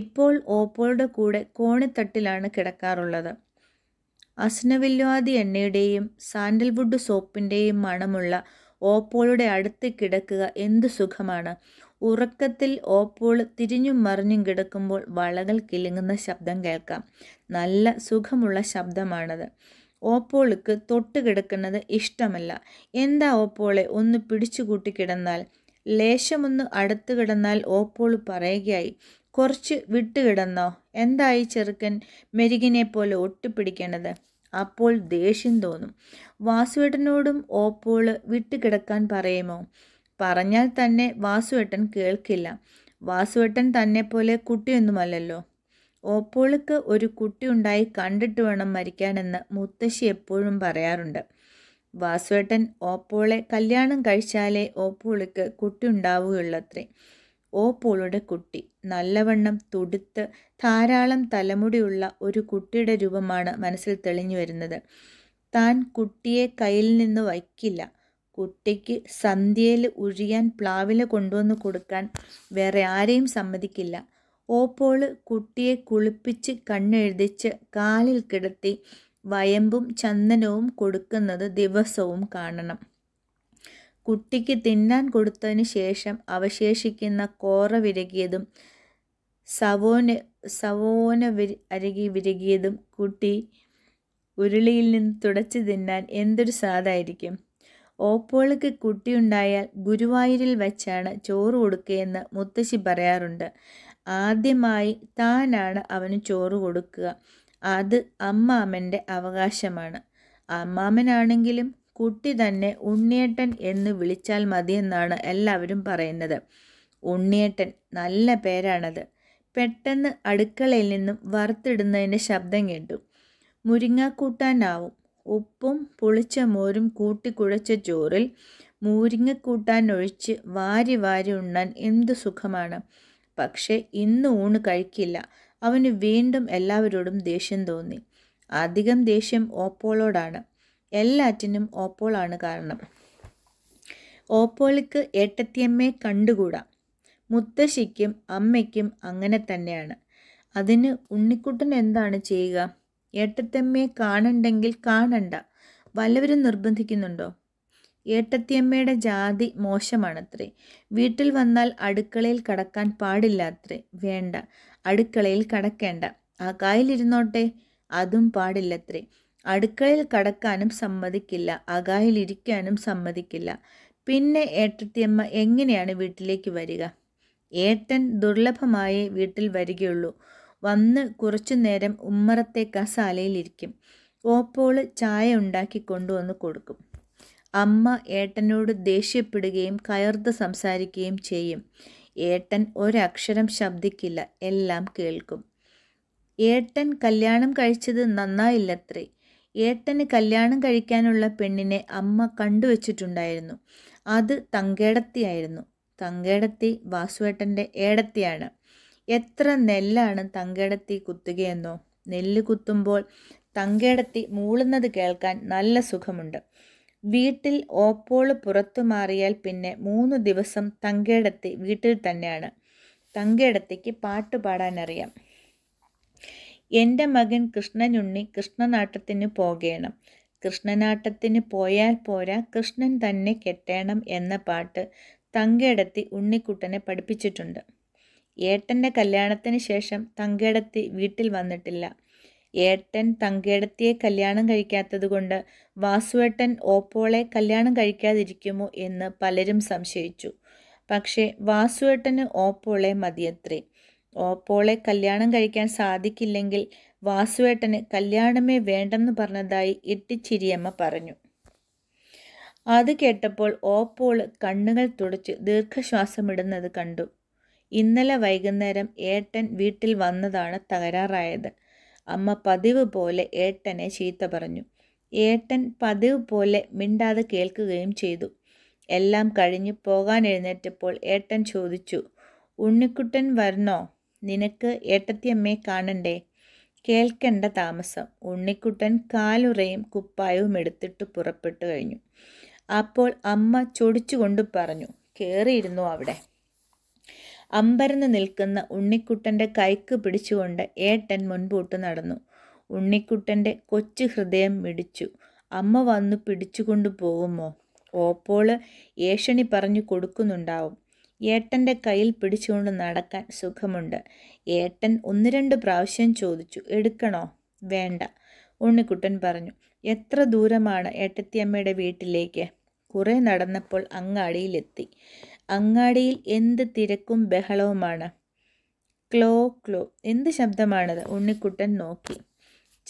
ഇപ്പോൾ ഓപ്പോളുടെ കൂടെ കോണിത്തട്ടിലാണ് കിടക്കാറുള്ളത് അസ്നവില്ലാതി എണ്ണയുടെയും സാൻഡൽവുഡ് സോപ്പിൻ്റെയും മണമുള്ള ഓപ്പോളുടെ അടുത്ത് കിടക്കുക എന്തു സുഖമാണ് ഉറക്കത്തിൽ ഓപ്പോൾ തിരിഞ്ഞും മറിഞ്ഞും കിടക്കുമ്പോൾ വളകൾ കിലുങ്ങുന്ന ശബ്ദം കേൾക്കാം നല്ല സുഖമുള്ള ശബ്ദമാണത് ഓപ്പോൾക്ക് തൊട്ട് കിടക്കുന്നത് ഇഷ്ടമല്ല എന്താ ഓപ്പോളെ ഒന്ന് പിടിച്ചുകൂട്ടി കിടന്നാൽ ലേശമൊന്ന് അടുത്ത് കിടന്നാൽ ഓപ്പോൾ പറയുകയായി കുറച്ച് വിട്ടുകിടന്നോ എന്തായി ചെറുക്കൻ മെരുകിനെ പോലെ ഒട്ടിപ്പിടിക്കേണ്ടത് അപ്പോൾ ദേഷ്യം തോന്നും വാസുവേട്ടനോടും ഓപ്പോള് വിട്ടുകിടക്കാൻ പറയുമോ പറഞ്ഞാൽ തന്നെ വാസുവേട്ടൻ കേൾക്കില്ല വാസുവേട്ടൻ തന്നെ പോലെ കുട്ടിയൊന്നുമല്ലല്ലോ ഓപ്പോളുക്ക് ഒരു കുട്ടിയുണ്ടായി കണ്ടിട്ട് വേണം മരിക്കാനെന്ന് മുത്തശ്ശി എപ്പോഴും പറയാറുണ്ട് വാസുവേട്ടൻ ഓപ്പോളെ കല്യാണം കഴിച്ചാലേ ഓപ്പോളിക്ക് കുട്ടി ഉണ്ടാവുകയുള്ളത്രേ ഓ പോളുടെ കുട്ടി നല്ലവണ്ണം തുടുത്ത് ധാരാളം തലമുടിയുള്ള ഒരു കുട്ടിയുടെ രൂപമാണ് മനസ്സിൽ തെളിഞ്ഞു വരുന്നത് താൻ കുട്ടിയെ കയ്യിൽ നിന്ന് വയ്ക്കില്ല കുട്ടിക്ക് സന്ധ്യയിൽ ഉഴിയാൻ പ്ലാവില കൊണ്ടുവന്ന് കൊടുക്കാൻ വേറെ ആരെയും സമ്മതിക്കില്ല ഓപ്പോള് കുട്ടിയെ കുളിപ്പിച്ച് കണ്ണെഴുതിച്ച് കാലിൽ കിടത്തി വയമ്പും ചന്ദനവും കൊടുക്കുന്നത് ദിവസവും കാണണം കുട്ടിക്ക് തിന്നാൻ കൊടുത്തതിന് ശേഷം അവശേഷിക്കുന്ന കോറ വിരകിയതും സവോന സവോന വിരി അരകി വിരകിയതും കുട്ടി ഉരുളിയിൽ നിന്ന് തുടച്ചു തിന്നാൻ എന്തൊരു സാധായിരിക്കും ഓപ്പോളക്ക് കുട്ടിയുണ്ടായാൽ ഗുരുവായൂരിൽ വച്ചാണ് ചോറ് കൊടുക്കുകയെന്ന് മുത്തശ്ശി പറയാറുണ്ട് ആദ്യമായി താനാണ് അവന് ചോറ് കൊടുക്കുക അത് അമ്മാമൻ്റെ അവകാശമാണ് അമ്മാമനാണെങ്കിലും കുട്ടി തന്നെ ഉണ്ണിയേട്ടൻ എന്ന് വിളിച്ചാൽ മതിയെന്നാണ് എല്ലാവരും പറയുന്നത് ഉണ്ണിയേട്ടൻ നല്ല പേരാണത് പെട്ടെന്ന് അടുക്കളയിൽ നിന്നും വറുത്തിടുന്നതിൻ്റെ ശബ്ദം കേട്ടു മുരിങ്ങക്കൂട്ടാനാവും ഉപ്പും പുളിച്ച മോരും കൂട്ടിക്കുഴച്ച ചോറിൽ മുരിങ്ങക്കൂട്ടാൻ ഒഴിച്ച് വാരി വാരി ഉണ്ണാൻ എന്തു സുഖമാണ് പക്ഷേ ഇന്ന് ഊണ് കഴിക്കില്ല അവന് വീണ്ടും എല്ലാവരോടും ദേഷ്യം തോന്നി അധികം ദേഷ്യം ഓപ്പോളോടാണ് എല്ലാറ്റിനും ഓപ്പോളാണ് കാരണം ഓപ്പോളിക്ക് ഏട്ടത്തിയമ്മയെ കണ്ടുകൂടാ മുത്തശ്ശിക്കും അമ്മയ്ക്കും അങ്ങനെ തന്നെയാണ് അതിന് ഉണ്ണിക്കുട്ടൻ എന്താണ് ചെയ്യുക ഏട്ടത്തിയമ്മയെ കാണണ്ടെങ്കിൽ കാണണ്ട വല്ലവരും നിർബന്ധിക്കുന്നുണ്ടോ ഏട്ടത്തിയമ്മയുടെ ജാതി മോശമാണത്രേ വീട്ടിൽ വന്നാൽ അടുക്കളയിൽ കടക്കാൻ പാടില്ലാത്രേ വേണ്ട അടുക്കളയിൽ കടക്കേണ്ട ആ കായലിരുന്നോട്ടെ അതും പാടില്ലത്രേ അടുക്കളയിൽ കടക്കാനും സമ്മതിക്കില്ല അകായിലിരിക്കാനും സമ്മതിക്കില്ല പിന്നെ ഏട്ടത്തിയമ്മ എങ്ങനെയാണ് വീട്ടിലേക്ക് വരിക ഏട്ടൻ ദുർലഭമായേ വീട്ടിൽ വരികയുള്ളൂ വന്ന് കുറച്ചു നേരം ഉമ്മറത്തെ കസാലയിലിരിക്കും ഓപ്പോള് ചായ ഉണ്ടാക്കി കൊണ്ടുവന്ന് കൊടുക്കും അമ്മ ഏട്ടനോട് ദേഷ്യപ്പെടുകയും കയർത്ത് സംസാരിക്കുകയും ചെയ്യും ഏട്ടൻ ഒരക്ഷരം ശബ്ദിക്കില്ല എല്ലാം കേൾക്കും ഏട്ടൻ കല്യാണം കഴിച്ചത് നന്നായില്ലത്രേ ഏട്ടന് കല്യാണം കഴിക്കാനുള്ള പെണ്ണിനെ അമ്മ കണ്ടുവച്ചിട്ടുണ്ടായിരുന്നു അത് തങ്കേടത്തിയായിരുന്നു തങ്കേടത്തി വാസുവേട്ടൻ്റെ ഏടത്തിയാണ് എത്ര നെല്ലാണ് തങ്കേടത്തി കുത്തുകയെന്നോ നെല്ല് കുത്തുമ്പോൾ തങ്കേടത്തി മൂളുന്നത് കേൾക്കാൻ നല്ല സുഖമുണ്ട് വീട്ടിൽ ഓപ്പോള് പുറത്തു മാറിയാൽ പിന്നെ മൂന്ന് ദിവസം തങ്കേടത്തി വീട്ടിൽ തന്നെയാണ് തങ്കേടത്തിക്ക് പാട്ട് പാടാനറിയാം എൻ്റെ മകൻ കൃഷ്ണനുണ്ണി കൃഷ്ണനാട്ടത്തിന് പോകണം കൃഷ്ണനാട്ടത്തിന് പോയാൽ പോരാ കൃഷ്ണൻ തന്നെ കെട്ടേണം എന്ന പാട്ട് തങ്കേടത്തി ഉണ്ണിക്കുട്ടനെ പഠിപ്പിച്ചിട്ടുണ്ട് ഏട്ടൻ്റെ കല്യാണത്തിന് ശേഷം തങ്കേടത്തി വീട്ടിൽ വന്നിട്ടില്ല ഏട്ടൻ തങ്കയെടത്തിയെ കല്യാണം കഴിക്കാത്തതുകൊണ്ട് വാസുവേട്ടൻ ഓപ്പോളെ കല്യാണം കഴിക്കാതിരിക്കുമോ എന്ന് പലരും സംശയിച്ചു പക്ഷേ വാസുവേട്ടന് ഓപ്പോളെ മതിയത്രേ ഓപ്പോളെ കല്യാണം കഴിക്കാൻ സാധിക്കില്ലെങ്കിൽ വാസുവേട്ടന് കല്യാണമേ വേണ്ടെന്ന് പറഞ്ഞതായി ഇട്ടിച്ചിരിയമ്മ പറഞ്ഞു അത് കേട്ടപ്പോൾ ഓപ്പോൾ കണ്ണുകൾ തുടച്ച് ദീർഘശ്വാസമിടുന്നത് കണ്ടു ഇന്നലെ വൈകുന്നേരം ഏട്ടൻ വീട്ടിൽ വന്നതാണ് തകരാറായത് അമ്മ പതിവ് പോലെ ഏട്ടനെ ചീത്ത പറഞ്ഞു ഏട്ടൻ പതിവ് പോലെ മിണ്ടാതെ കേൾക്കുകയും ചെയ്തു എല്ലാം കഴിഞ്ഞ് പോകാൻ എഴുന്നേറ്റപ്പോൾ ഏട്ടൻ ചോദിച്ചു ഉണ്ണിക്കുട്ടൻ വരണോ നിനക്ക് ഏട്ടത്തിയമ്മയെ കാണണ്ടേ കേൾക്കേണ്ട താമസം ഉണ്ണിക്കുട്ടൻ കാലുറയും കുപ്പായവും എടുത്തിട്ട് പുറപ്പെട്ടു കഴിഞ്ഞു അപ്പോൾ അമ്മ ചൊടിച്ചുകൊണ്ട് പറഞ്ഞു കയറിയിരുന്നു അവിടെ അമ്പരന്ന് നിൽക്കുന്ന ഉണ്ണിക്കുട്ടൻ്റെ കൈക്ക് പിടിച്ചുകൊണ്ട് ഏട്ടൻ മുൻപോട്ട് നടന്നു ഉണ്ണിക്കുട്ടൻ്റെ കൊച്ചു ഹൃദയം മിടിച്ചു അമ്മ വന്നു പിടിച്ചുകൊണ്ടു പോകുമോ ഓപ്പോൾ ഏഷണി പറഞ്ഞു കൊടുക്കുന്നുണ്ടാവും ഏട്ടൻ്റെ കയ്യിൽ പിടിച്ചുകൊണ്ട് നടക്കാൻ സുഖമുണ്ട് ഏട്ടൻ ഒന്ന് രണ്ട് പ്രാവശ്യം ചോദിച്ചു എടുക്കണോ വേണ്ട ഉണ്ണിക്കുട്ടൻ പറഞ്ഞു എത്ര ദൂരമാണ് ഏട്ടത്തിയമ്മയുടെ വീട്ടിലേക്ക് കുറേ നടന്നപ്പോൾ അങ്ങാടിയിലെത്തി അങ്ങാടിയിൽ എന്ത് തിരക്കും ബഹളവുമാണ് ക്ലോ ക്ലോ എന്ത് ശബ്ദമാണത് ഉണ്ണിക്കുട്ടൻ നോക്കി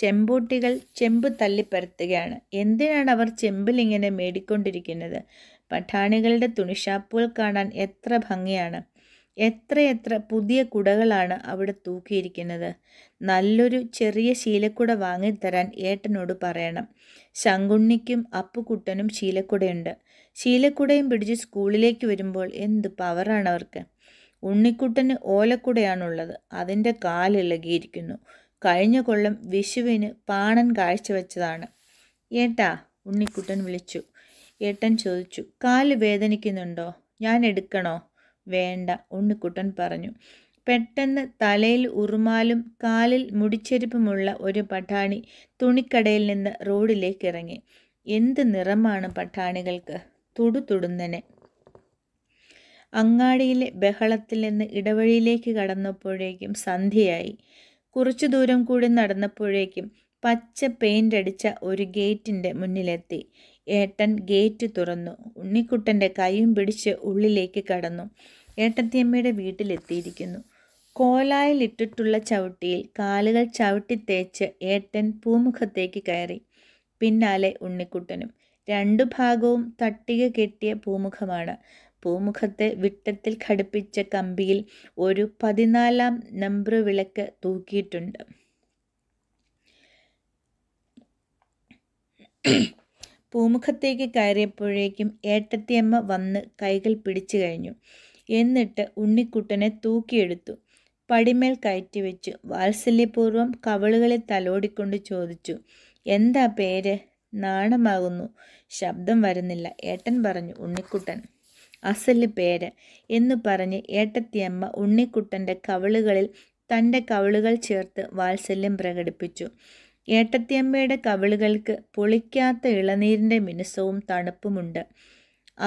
ചെമ്പൂട്ടികൾ ചെമ്പ് തള്ളിപ്പരത്തുകയാണ് എന്തിനാണ് അവർ ചെമ്പിലിങ്ങനെ മേടിക്കൊണ്ടിരിക്കുന്നത് പഠാണികളുടെ തുണിഷാപ്പുകൾ കാണാൻ എത്ര ഭംഗിയാണ് എത്രയെത്ര പുതിയ കുടകളാണ് അവിടെ തൂക്കിയിരിക്കുന്നത് നല്ലൊരു ചെറിയ ശീലക്കുട വാങ്ങിത്തരാൻ ഏട്ടനോട് പറയണം ശങ്കുണ്ണിക്കും അപ്പുക്കുട്ടനും ശീലക്കുടയുണ്ട് ശീലക്കുടയും പിടിച്ച് സ്കൂളിലേക്ക് വരുമ്പോൾ എന്ത് പവറാണ് അവർക്ക് ഉണ്ണിക്കുട്ടന് ഓലക്കുടയാണുള്ളത് അതിൻ്റെ കാലിളകിയിരിക്കുന്നു കഴിഞ്ഞ കൊള്ളം വിഷുവിന് പാണൻ കാഴ്ചവെച്ചതാണ് ഏട്ടാ ഉണ്ണിക്കുട്ടൻ വിളിച്ചു ഏട്ടൻ ചോദിച്ചു കാല് വേദനിക്കുന്നുണ്ടോ ഞാൻ എടുക്കണോ വേണ്ട ഉണ്ണിക്കുട്ടൻ പറഞ്ഞു പെട്ടെന്ന് തലയിൽ ഉറുമാലും കാലിൽ മുടിച്ചെരുപ്പുമുള്ള ഒരു പഠാണി തുണിക്കടയിൽ നിന്ന് റോഡിലേക്ക് ഇറങ്ങി എന്ത് നിറമാണ് പഠാണികൾക്ക് തുടുതുടുന്നനെ അങ്ങാടിയിലെ ബഹളത്തിൽ നിന്ന് ഇടവഴിയിലേക്ക് കടന്നപ്പോഴേക്കും സന്ധ്യയായി കുറച്ചു ദൂരം കൂടി നടന്നപ്പോഴേക്കും പച്ച പെയിൻ്റ് അടിച്ച ഒരു ഗേറ്റിൻ്റെ മുന്നിലെത്തി ഏട്ടൻ ഗേറ്റ് തുറന്നു ഉണ്ണിക്കുട്ടൻ്റെ കൈയും പിടിച്ച് ഉള്ളിലേക്ക് കടന്നു ഏട്ടത്തിയമ്മയുടെ വീട്ടിലെത്തിയിരിക്കുന്നു കോലായിലിട്ടിട്ടുള്ള ചവിട്ടിയിൽ കാലുകൾ ചവിട്ടി തേച്ച് ഏട്ടൻ പൂമുഖത്തേക്ക് കയറി പിന്നാലെ ഉണ്ണിക്കുട്ടനും രണ്ടു ഭാഗവും തട്ടിക കെട്ടിയ പൂമുഖമാണ് പൂമുഖത്തെ വിട്ടത്തിൽ ഘടിപ്പിച്ച കമ്പിയിൽ ഒരു പതിനാലാം നമ്പർ വിളക്ക് തൂക്കിയിട്ടുണ്ട് പൂമുഖത്തേക്ക് കയറിയപ്പോഴേക്കും ഏട്ടത്തിയമ്മ വന്ന് കൈകൾ പിടിച്ചു കഴിഞ്ഞു എന്നിട്ട് ഉണ്ണിക്കുട്ടനെ തൂക്കിയെടുത്തു പടിമേൽ കയറ്റി വാത്സല്യപൂർവ്വം കവളുകളെ തലോടിക്കൊണ്ട് ചോദിച്ചു എന്താ പേര് നാണമാകുന്നു ശബ്ദം വരുന്നില്ല ഏട്ടൻ പറഞ്ഞു ഉണ്ണിക്കുട്ടൻ അസല് പേര് എന്ന് പറഞ്ഞ് ഏട്ടത്തിയമ്മ ഉണ്ണിക്കുട്ടൻ്റെ കവളുകളിൽ തൻ്റെ കവളുകൾ ചേർത്ത് വാത്സല്യം പ്രകടിപ്പിച്ചു ഏട്ടത്തിയമ്മയുടെ കവിളുകൾക്ക് പൊളിക്കാത്ത ഇളനീരിൻ്റെ മിനുസവും തണുപ്പുമുണ്ട്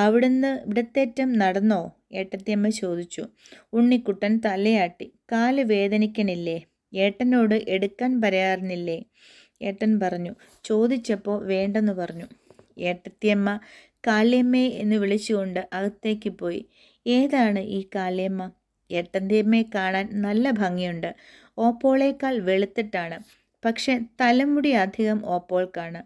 അവിടുന്ന് ഇവിടത്തേറ്റം നടന്നോ ഏട്ടത്തിയമ്മ ചോദിച്ചു ഉണ്ണിക്കുട്ടൻ തലയാട്ടി കാല് വേദനിക്കണില്ലേ ഏട്ടനോട് എടുക്കാൻ പറയാറുന്നില്ലേ ഏട്ടൻ പറഞ്ഞു ചോദിച്ചപ്പോൾ വേണ്ടെന്ന് പറഞ്ഞു ഏട്ടത്തിയമ്മ കാലിയമ്മേ എന്ന് വിളിച്ചുകൊണ്ട് അകത്തേക്ക് പോയി ഏതാണ് ഈ കാളിയമ്മ ഏട്ടത്തിയമ്മയെ കാണാൻ നല്ല ഭംഗിയുണ്ട് ഓപ്പോളേക്കാൾ വെളുത്തിട്ടാണ് പക്ഷെ തലമുടി അധികം ഓപ്പോൾക്കാണ്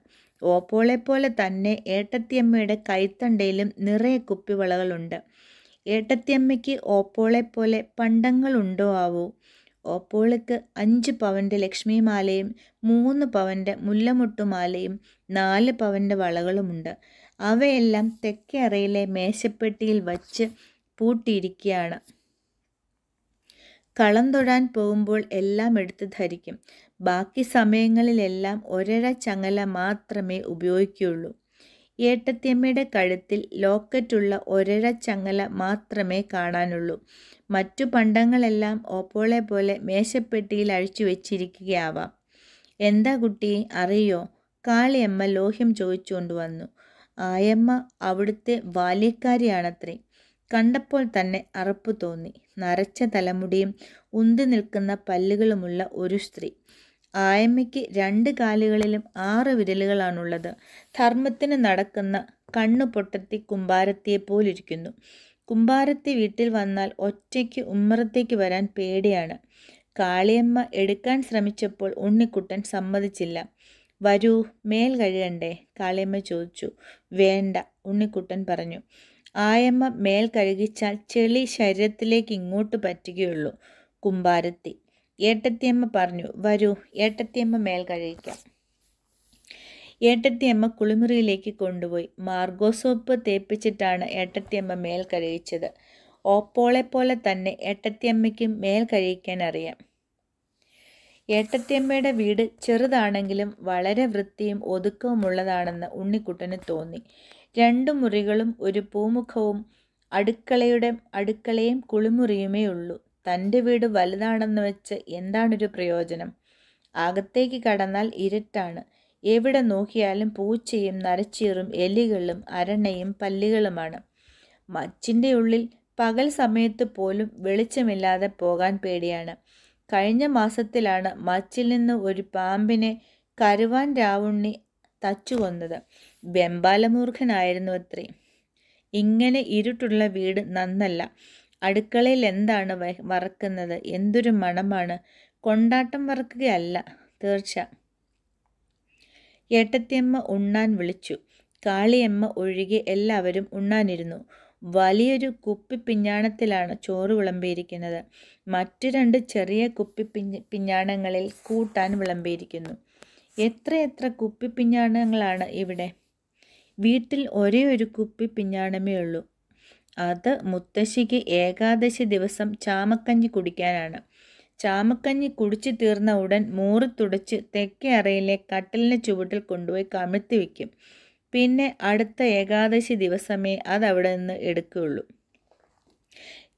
ഓപ്പോളെപ്പോലെ തന്നെ ഏട്ടത്തിയമ്മയുടെ കൈത്തണ്ടയിലും നിറയെ കുപ്പിവളകളുണ്ട് ഏട്ടത്തിയമ്മയ്ക്ക് ഓപ്പോളെപ്പോലെ പണ്ടങ്ങളുണ്ടോ ആവോ ഓപ്പോളയ്ക്ക് അഞ്ച് പവൻ്റെ ലക്ഷ്മിമാലയും മൂന്ന് പവൻ്റെ മുല്ലമുട്ടുമാലയും നാല് പവൻ്റെ വളകളുമുണ്ട് അവയെല്ലാം തെക്കേ അറയിലെ മേശപ്പെട്ടിയിൽ വച്ച് പൂട്ടിയിരിക്കുകയാണ് കളം തൊഴാൻ പോകുമ്പോൾ എല്ലാം എടുത്ത് ധരിക്കും ബാക്കി സമയങ്ങളിലെല്ലാം ഒരര ചങ്ങല മാത്രമേ ഉപയോഗിക്കുകയുള്ളൂ ഏട്ടത്തിയമ്മയുടെ കഴുത്തിൽ ലോക്കറ്റുള്ള ഒരര ചങ്ങല മാത്രമേ കാണാനുള്ളൂ മറ്റു പണ്ടങ്ങളെല്ലാം ഓപ്പോളെ പോലെ മേശപ്പെട്ടിയിൽ അഴിച്ചു വെച്ചിരിക്കുകയാവാം എന്താ കുട്ടി അറിയോ കാളിയമ്മ ലോഹ്യം ചോദിച്ചുകൊണ്ട് വന്നു ആയമ്മ അവിടുത്തെ ബാല്യക്കാരിയാണത്രേ കണ്ടപ്പോൾ തന്നെ അറപ്പ് തോന്നി നരച്ച തലമുടിയും ഉന്തി നിൽക്കുന്ന പല്ലുകളുമുള്ള ഒരു സ്ത്രീ ആയമ്മയ്ക്ക് രണ്ട് കാലുകളിലും ആറ് വിരലുകളാണുള്ളത് ധർമ്മത്തിന് നടക്കുന്ന കണ്ണു പൊട്ടത്തി കുമ്പാരത്തിയെ പോലിരിക്കുന്നു കുമ്പാരത്തി വീട്ടിൽ വന്നാൽ ഒറ്റയ്ക്ക് ഉമ്മറത്തേക്ക് വരാൻ പേടിയാണ് കാളിയമ്മ എടുക്കാൻ ശ്രമിച്ചപ്പോൾ ഉണ്ണിക്കുട്ടൻ സമ്മതിച്ചില്ല വരൂ മേൽ കഴിയണ്ടേ കാളിയമ്മ ചോദിച്ചു വേണ്ട ഉണ്ണിക്കുട്ടൻ പറഞ്ഞു ആയമ്മ മേൽ കഴുകിച്ചാൽ ചെളി ശരീരത്തിലേക്ക് ഇങ്ങോട്ട് പറ്റുകയുള്ളൂ കുമ്പാരത്തി ഏട്ടത്തിയമ്മ പറഞ്ഞു വരൂ ഏട്ടത്തിയമ്മ മേൽ കഴുകിക്കാം ഏട്ടത്തിയമ്മ കുളിമുറിയിലേക്ക് കൊണ്ടുപോയി മാർഗോ സോപ്പ് തേപ്പിച്ചിട്ടാണ് ഏട്ടത്തിയമ്മ മേൽ കഴുകിച്ചത് ഓപ്പോളെ പോലെ തന്നെ ഏട്ടത്തിയമ്മയ്ക്കും മേൽ കഴുകിക്കാൻ അറിയാം ഏട്ടത്തിയമ്മയുടെ വീട് ചെറുതാണെങ്കിലും വളരെ വൃത്തിയും ഉള്ളതാണെന്ന് ഉണ്ണിക്കുട്ടന് തോന്നി രണ്ടു മുറികളും ഒരു പൂമുഖവും അടുക്കളയുടെ അടുക്കളയും കുളിമുറിയുമേ ഉള്ളൂ തൻ്റെ വീട് വലുതാണെന്ന് വെച്ച് എന്താണൊരു പ്രയോജനം അകത്തേക്ക് കടന്നാൽ ഇരുട്ടാണ് എവിടെ നോക്കിയാലും പൂച്ചയും നരച്ചീറും എലികളും അരണയും പല്ലികളുമാണ് മച്ചിൻ്റെ ഉള്ളിൽ പകൽ സമയത്ത് പോലും വെളിച്ചമില്ലാതെ പോകാൻ പേടിയാണ് കഴിഞ്ഞ മാസത്തിലാണ് മച്ചിൽ നിന്ന് ഒരു പാമ്പിനെ കരുവാൻ രാവുണ്ണി തച്ചുകൊന്നത് വെമ്പാലമൂർഖനായിരുന്നു അത്രേ ഇങ്ങനെ ഇരുട്ടുള്ള വീട് നന്നല്ല അടുക്കളയിൽ എന്താണ് വറക്കുന്നത് എന്തൊരു മണമാണ് കൊണ്ടാട്ടം വറക്കുകയല്ല തീർച്ച ഏട്ടത്തിയമ്മ ഉണ്ണാൻ വിളിച്ചു കാളിയമ്മ ഒഴികെ എല്ലാവരും ഉണ്ണാനിരുന്നു വലിയൊരു കുപ്പി പിഞ്ഞാണത്തിലാണ് ചോറ് വിളമ്പിയിരിക്കുന്നത് മറ്റു രണ്ട് ചെറിയ കുപ്പി പിഞ്ഞാണങ്ങളിൽ കൂട്ടാൻ വിളമ്പിയിരിക്കുന്നു എത്രയെത്ര കുപ്പി പിഞ്ഞാണങ്ങളാണ് ഇവിടെ വീട്ടിൽ ഒരേ ഒരു കുപ്പി പിഞ്ഞാണമേ ഉള്ളൂ അത് മുത്തശ്ശിക്ക് ഏകാദശി ദിവസം ചാമക്കഞ്ഞി കുടിക്കാനാണ് ചാമക്കഞ്ഞി കുടിച്ചു തീർന്ന ഉടൻ മൂറി തുടച്ച് തെക്കേ അറയിലെ കട്ടലിന് ചുവട്ടിൽ കൊണ്ടുപോയി കമിഴ്ത്തി വയ്ക്കും പിന്നെ അടുത്ത ഏകാദശി ദിവസമേ അതവിടെ നിന്ന് എടുക്കുകയുള്ളൂ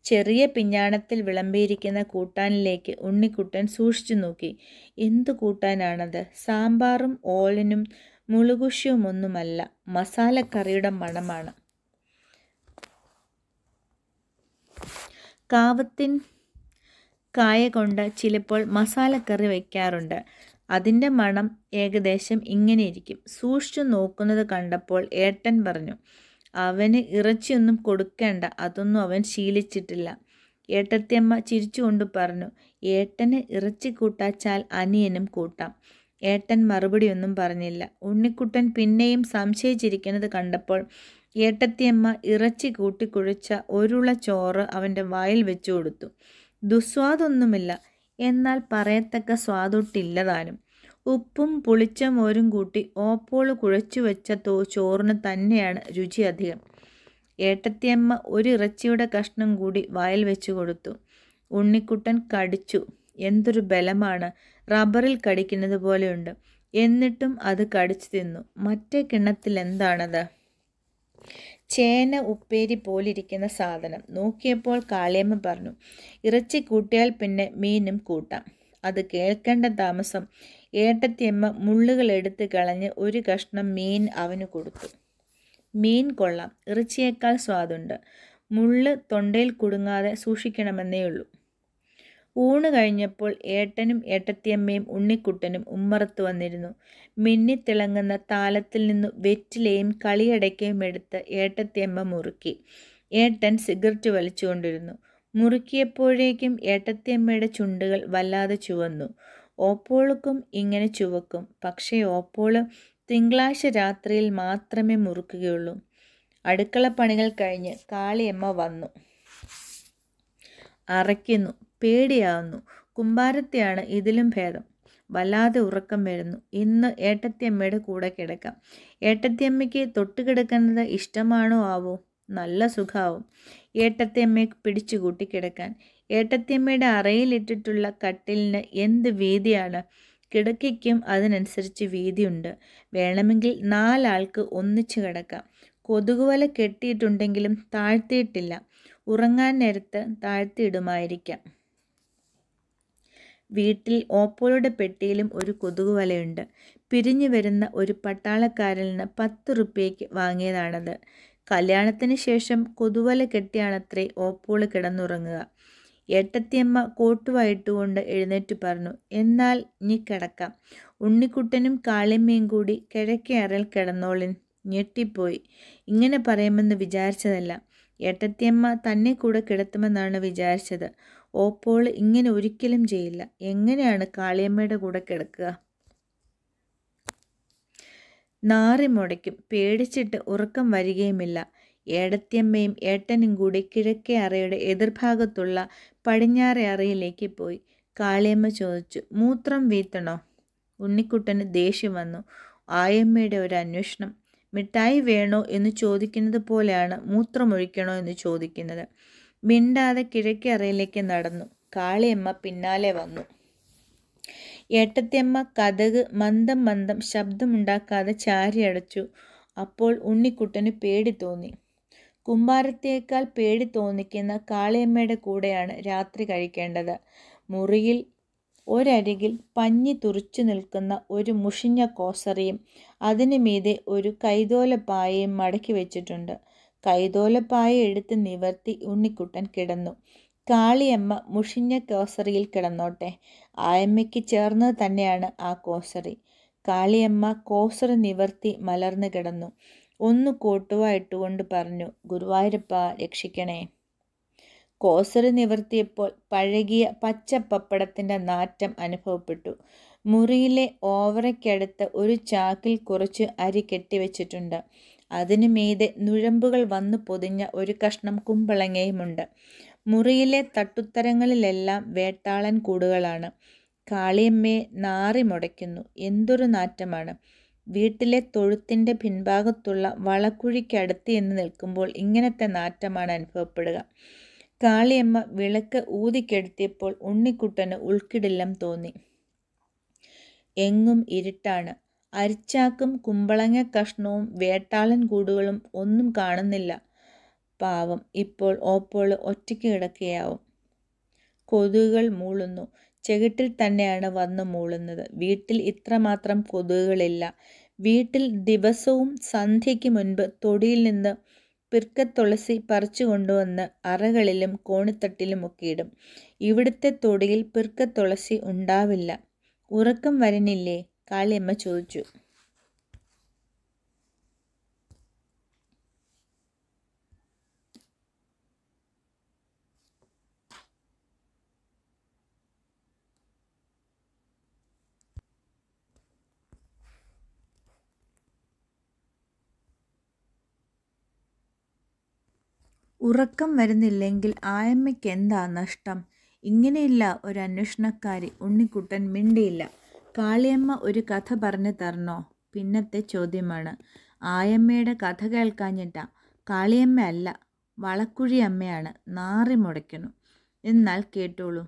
ചെറിയ പിഞ്ഞാണത്തിൽ വിളമ്പിയിരിക്കുന്ന കൂട്ടാനിലേക്ക് ഉണ്ണിക്കുട്ടൻ സൂക്ഷിച്ചു നോക്കി എന്തു കൂട്ടാനാണത് സാമ്പാറും ഓലനും മുളുകുഷ്യമൊന്നുമല്ല മസാലക്കറിയുടെ മണമാണ് കാവത്തിൻ കായ കൊണ്ട് ചിലപ്പോൾ മസാലക്കറി വയ്ക്കാറുണ്ട് അതിൻ്റെ മണം ഏകദേശം ഇങ്ങനെയിരിക്കും സൂക്ഷിച്ചു നോക്കുന്നത് കണ്ടപ്പോൾ ഏട്ടൻ പറഞ്ഞു അവന് ഇറച്ചിയൊന്നും കൊടുക്കേണ്ട അതൊന്നും അവൻ ശീലിച്ചിട്ടില്ല ഏട്ടത്തിയമ്മ ചിരിച്ചുകൊണ്ട് പറഞ്ഞു ഏട്ടന് ഇറച്ചി കൂട്ടാച്ചാൽ അനിയനും കൂട്ടാം ഏട്ടൻ മറുപടിയൊന്നും പറഞ്ഞില്ല ഉണ്ണിക്കുട്ടൻ പിന്നെയും സംശയിച്ചിരിക്കുന്നത് കണ്ടപ്പോൾ ഏട്ടത്തിയമ്മ ഇറച്ചി കൂട്ടിക്കുഴിച്ച ഒരുള ചോറ് അവൻ്റെ വായിൽ വെച്ചു കൊടുത്തു ദുസ്വാദൊന്നുമില്ല എന്നാൽ പറയത്തക്ക സ്വാദൊട്ടില്ലതാനും ഉപ്പും പുളിച്ച മോരും കൂട്ടി ഓപ്പോൾ കുഴച്ചു വെച്ച തോ ചോറിന് തന്നെയാണ് രുചി അധികം ഏട്ടത്തിയമ്മ ഒരു ഇറച്ചിയുടെ കഷ്ണം കൂടി വായിൽ വെച്ചു കൊടുത്തു ഉണ്ണിക്കുട്ടൻ കടിച്ചു എന്തൊരു ബലമാണ് റബ്ബറിൽ കടിക്കുന്നത് പോലെയുണ്ട് എന്നിട്ടും അത് കടിച്ചു തിന്നു മറ്റേ കിണ്ണത്തിൽ എന്താണത് ചേന ഉപ്പേരി പോലിരിക്കുന്ന സാധനം നോക്കിയപ്പോൾ കാളിയമ്മ പറഞ്ഞു ഇറച്ചി കൂട്ടിയാൽ പിന്നെ മീനും കൂട്ടാം അത് കേൾക്കേണ്ട താമസം ഏട്ടത്തിയമ്മ മുള്ളുകൾ എടുത്ത് കളഞ്ഞ് ഒരു കഷ്ണം മീൻ അവന് കൊടുത്തു മീൻ കൊള്ളാം ഇറച്ചിയേക്കാൾ സ്വാദുണ്ട് മുള്ള് തൊണ്ടയിൽ കുടുങ്ങാതെ സൂക്ഷിക്കണമെന്നേയുള്ളൂ ഊണ് കഴിഞ്ഞപ്പോൾ ഏട്ടനും ഏട്ടത്തിയമ്മയും ഉണ്ണിക്കുട്ടനും ഉമ്മറത്ത് വന്നിരുന്നു മിന്നിത്തിളങ്ങുന്ന താലത്തിൽ നിന്നു വെറ്റിലയും കളിയടയ്ക്കയും എടുത്ത് ഏട്ടത്തിയമ്മ മുറുക്കി ഏട്ടൻ സിഗരറ്റ് വലിച്ചുകൊണ്ടിരുന്നു മുറുക്കിയപ്പോഴേക്കും ഏട്ടത്തിയമ്മയുടെ ചുണ്ടുകൾ വല്ലാതെ ചുവന്നു ഓപ്പോളുക്കും ഇങ്ങനെ ചുവക്കും പക്ഷേ ഓപ്പോള് തിങ്കളാഴ്ച രാത്രിയിൽ മാത്രമേ മുറുക്കുകയുള്ളൂ അടുക്കള പണികൾ കഴിഞ്ഞ് കാളിയമ്മ വന്നു അരയ്ക്കുന്നു പേടിയാവുന്നു കുമ്പാരത്തെയാണ് ഇതിലും ഭേദം വല്ലാതെ ഉറക്കം വരുന്നു ഇന്ന് ഏട്ടത്തിയമ്മയുടെ കൂടെ കിടക്കാം ഏട്ടത്തിയമ്മയ്ക്ക് തൊട്ടുകിടക്കുന്നത് ഇഷ്ടമാണോ ആവോ നല്ല സുഖാവും ഏട്ടത്തിയമ്മയ്ക്ക് പിടിച്ചു കിടക്കാൻ ഏട്ടത്തിയമ്മയുടെ അറയിലിട്ടിട്ടുള്ള കട്ടിലിന് എന്ത് വീതിയാണ് കിടക്കയ്ക്കും അതിനനുസരിച്ച് വീതിയുണ്ട് വേണമെങ്കിൽ നാലാൾക്ക് ഒന്നിച്ചു കിടക്കാം കൊതുകുവല കെട്ടിയിട്ടുണ്ടെങ്കിലും താഴ്ത്തിയിട്ടില്ല ഉറങ്ങാൻ നേരത്ത് താഴ്ത്തിയിടുമായിരിക്കാം വീട്ടിൽ ഓപ്പോയുടെ പെട്ടിയിലും ഒരു കൊതുകുവലയുണ്ട് പിരിഞ്ഞു വരുന്ന ഒരു പട്ടാളക്കാരിൽ നിന്ന് പത്ത് റുപ്യയ്ക്ക് വാങ്ങിയതാണത് കല്യാണത്തിന് ശേഷം കൊതുവല കെട്ടിയാണത്രേ ഓപ്പോള് കിടന്നുറങ്ങുക ഏട്ടത്തിയമ്മ കോട്ടുവായിട്ടുകൊണ്ട് എഴുന്നേറ്റ് പറഞ്ഞു എന്നാൽ ഇനി കിടക്കാം ഉണ്ണിക്കുട്ടനും കാളിമ്മയും കൂടി കിഴക്കേ അറയിൽ കിടന്നോളിൻ ഞെട്ടിപ്പോയി ഇങ്ങനെ പറയുമെന്ന് വിചാരിച്ചതല്ല ഏട്ടത്തിയമ്മ തന്നെ കൂടെ കിടത്തുമെന്നാണ് വിചാരിച്ചത് ഓപ്പോൾ ഇങ്ങനെ ഒരിക്കലും ചെയ്യില്ല എങ്ങനെയാണ് കാളിയമ്മയുടെ കൂടെ കിടക്കുക നാറി മുടയ്ക്കും പേടിച്ചിട്ട് ഉറക്കം വരികയുമില്ല ഏടത്തിയമ്മയും ഏട്ടനും കൂടി കിഴക്കേ അറയുടെ എതിർഭാഗത്തുള്ള പടിഞ്ഞാറേ അറയിലേക്ക് പോയി കാളിയമ്മ ചോദിച്ചു മൂത്രം വീത്തണോ ഉണ്ണിക്കുട്ടന് ദേഷ്യം വന്നു ആയമ്മയുടെ ഒരു അന്വേഷണം മിഠായി വേണോ എന്ന് ചോദിക്കുന്നത് പോലെയാണ് മൂത്രമൊഴിക്കണോ എന്ന് ചോദിക്കുന്നത് മിണ്ടാതെ കിഴക്കറയിലേക്ക് നടന്നു കാളിയമ്മ പിന്നാലെ വന്നു ഏട്ടത്തിയമ്മ കഥക് മന്ദം മന്ദം ശബ്ദമുണ്ടാക്കാതെ ചാരി അടച്ചു അപ്പോൾ ഉണ്ണിക്കുട്ടന് പേടി തോന്നി കുമ്പാരത്തേക്കാൾ പേടി തോന്നിക്കുന്ന കാളിയമ്മയുടെ കൂടെയാണ് രാത്രി കഴിക്കേണ്ടത് മുറിയിൽ ഒരരികിൽ പഞ്ഞി തുറിച്ചു നിൽക്കുന്ന ഒരു മുഷിഞ്ഞ കോസറിയും അതിനു മീതെ ഒരു കൈതോലപ്പായയും മടക്കി വെച്ചിട്ടുണ്ട് കൈതോലപ്പായ എടുത്ത് നിവർത്തി ഉണ്ണിക്കുട്ടൻ കിടന്നു കാളിയമ്മ മുഷിഞ്ഞ കോസറിയിൽ കിടന്നോട്ടെ ആയമ്മയ്ക്ക് ചേർന്നത് തന്നെയാണ് ആ കോസറി കാളിയമ്മ കോസറി നിവർത്തി മലർന്നു കിടന്നു ഒന്ന് കൂട്ടുവ ഇട്ടുകൊണ്ട് പറഞ്ഞു ഗുരുവായൂരപ്പ രക്ഷിക്കണേ കോസറി നിവർത്തിയപ്പോൾ പഴകിയ പപ്പടത്തിൻ്റെ നാറ്റം അനുഭവപ്പെട്ടു മുറിയിലെ ഓവറയ്ക്കടുത്ത് ഒരു ചാക്കിൽ കുറച്ച് അരി കെട്ടിവെച്ചിട്ടുണ്ട് അതിനു മീതെ നുഴമ്പുകൾ വന്നു പൊതിഞ്ഞ ഒരു കഷ്ണം കുമ്പളങ്ങയുമുണ്ട് മുറിയിലെ തട്ടുത്തരങ്ങളിലെല്ലാം വേട്ടാളൻ കൂടുകളാണ് കാളിയമ്മയെ നാറി മുടയ്ക്കുന്നു എന്തൊരു നാറ്റമാണ് വീട്ടിലെ തൊഴുത്തിൻ്റെ പിൻഭാഗത്തുള്ള വളക്കുഴിക്കടുത്ത് എന്ന് നിൽക്കുമ്പോൾ ഇങ്ങനത്തെ നാറ്റമാണ് അനുഭവപ്പെടുക കാളിയമ്മ വിളക്ക് ഊതിക്കെടുത്തിയപ്പോൾ ഉണ്ണിക്കുട്ടന് ഉൾക്കിടില്ലം തോന്നി എങ്ങും ഇരുട്ടാണ് അരിച്ചാക്കും കുമ്പളങ്ങ കഷ്ണവും വേട്ടാളൻ കൂടുകളും ഒന്നും കാണുന്നില്ല പാവം ഇപ്പോൾ ഓപ്പോള് ഒറ്റയ്ക്ക് കിടക്കുകയാവും കൊതുകുകൾ മൂളുന്നു ചെകിട്ടിൽ തന്നെയാണ് വന്ന് മൂളുന്നത് വീട്ടിൽ ഇത്രമാത്രം കൊതുകുകളില്ല വീട്ടിൽ ദിവസവും സന്ധ്യയ്ക്ക് മുൻപ് തൊടിയിൽ നിന്ന് പിർക്കത്തുളസി പറിച്ചു കൊണ്ടുവന്ന് അറകളിലും കോണിത്തട്ടിലുമൊക്കെ ഇടും ഇവിടുത്തെ തൊടിയിൽ പിർക്കത്തുളസി ഉണ്ടാവില്ല ഉറക്കം വരുന്നില്ലേ കാളിയമ്മ ചോദിച്ചു ഉറക്കം വരുന്നില്ലെങ്കിൽ ആയമ്മയ്ക്ക് എന്താ നഷ്ടം ഇങ്ങനെയില്ല ഒരു അന്വേഷണക്കാരി ഉണ്ണിക്കുട്ടൻ മിണ്ടിയില്ല കാളിയമ്മ ഒരു കഥ പറഞ്ഞു തരണോ പിന്നത്തെ ചോദ്യമാണ് ആയമ്മയുടെ കഥ കേൾക്കാഞ്ഞിട്ടാ കാളിയമ്മ അല്ല വളക്കുഴി അമ്മയാണ് നാറി മുടയ്ക്കുന്നു എന്നാൽ കേട്ടോളൂ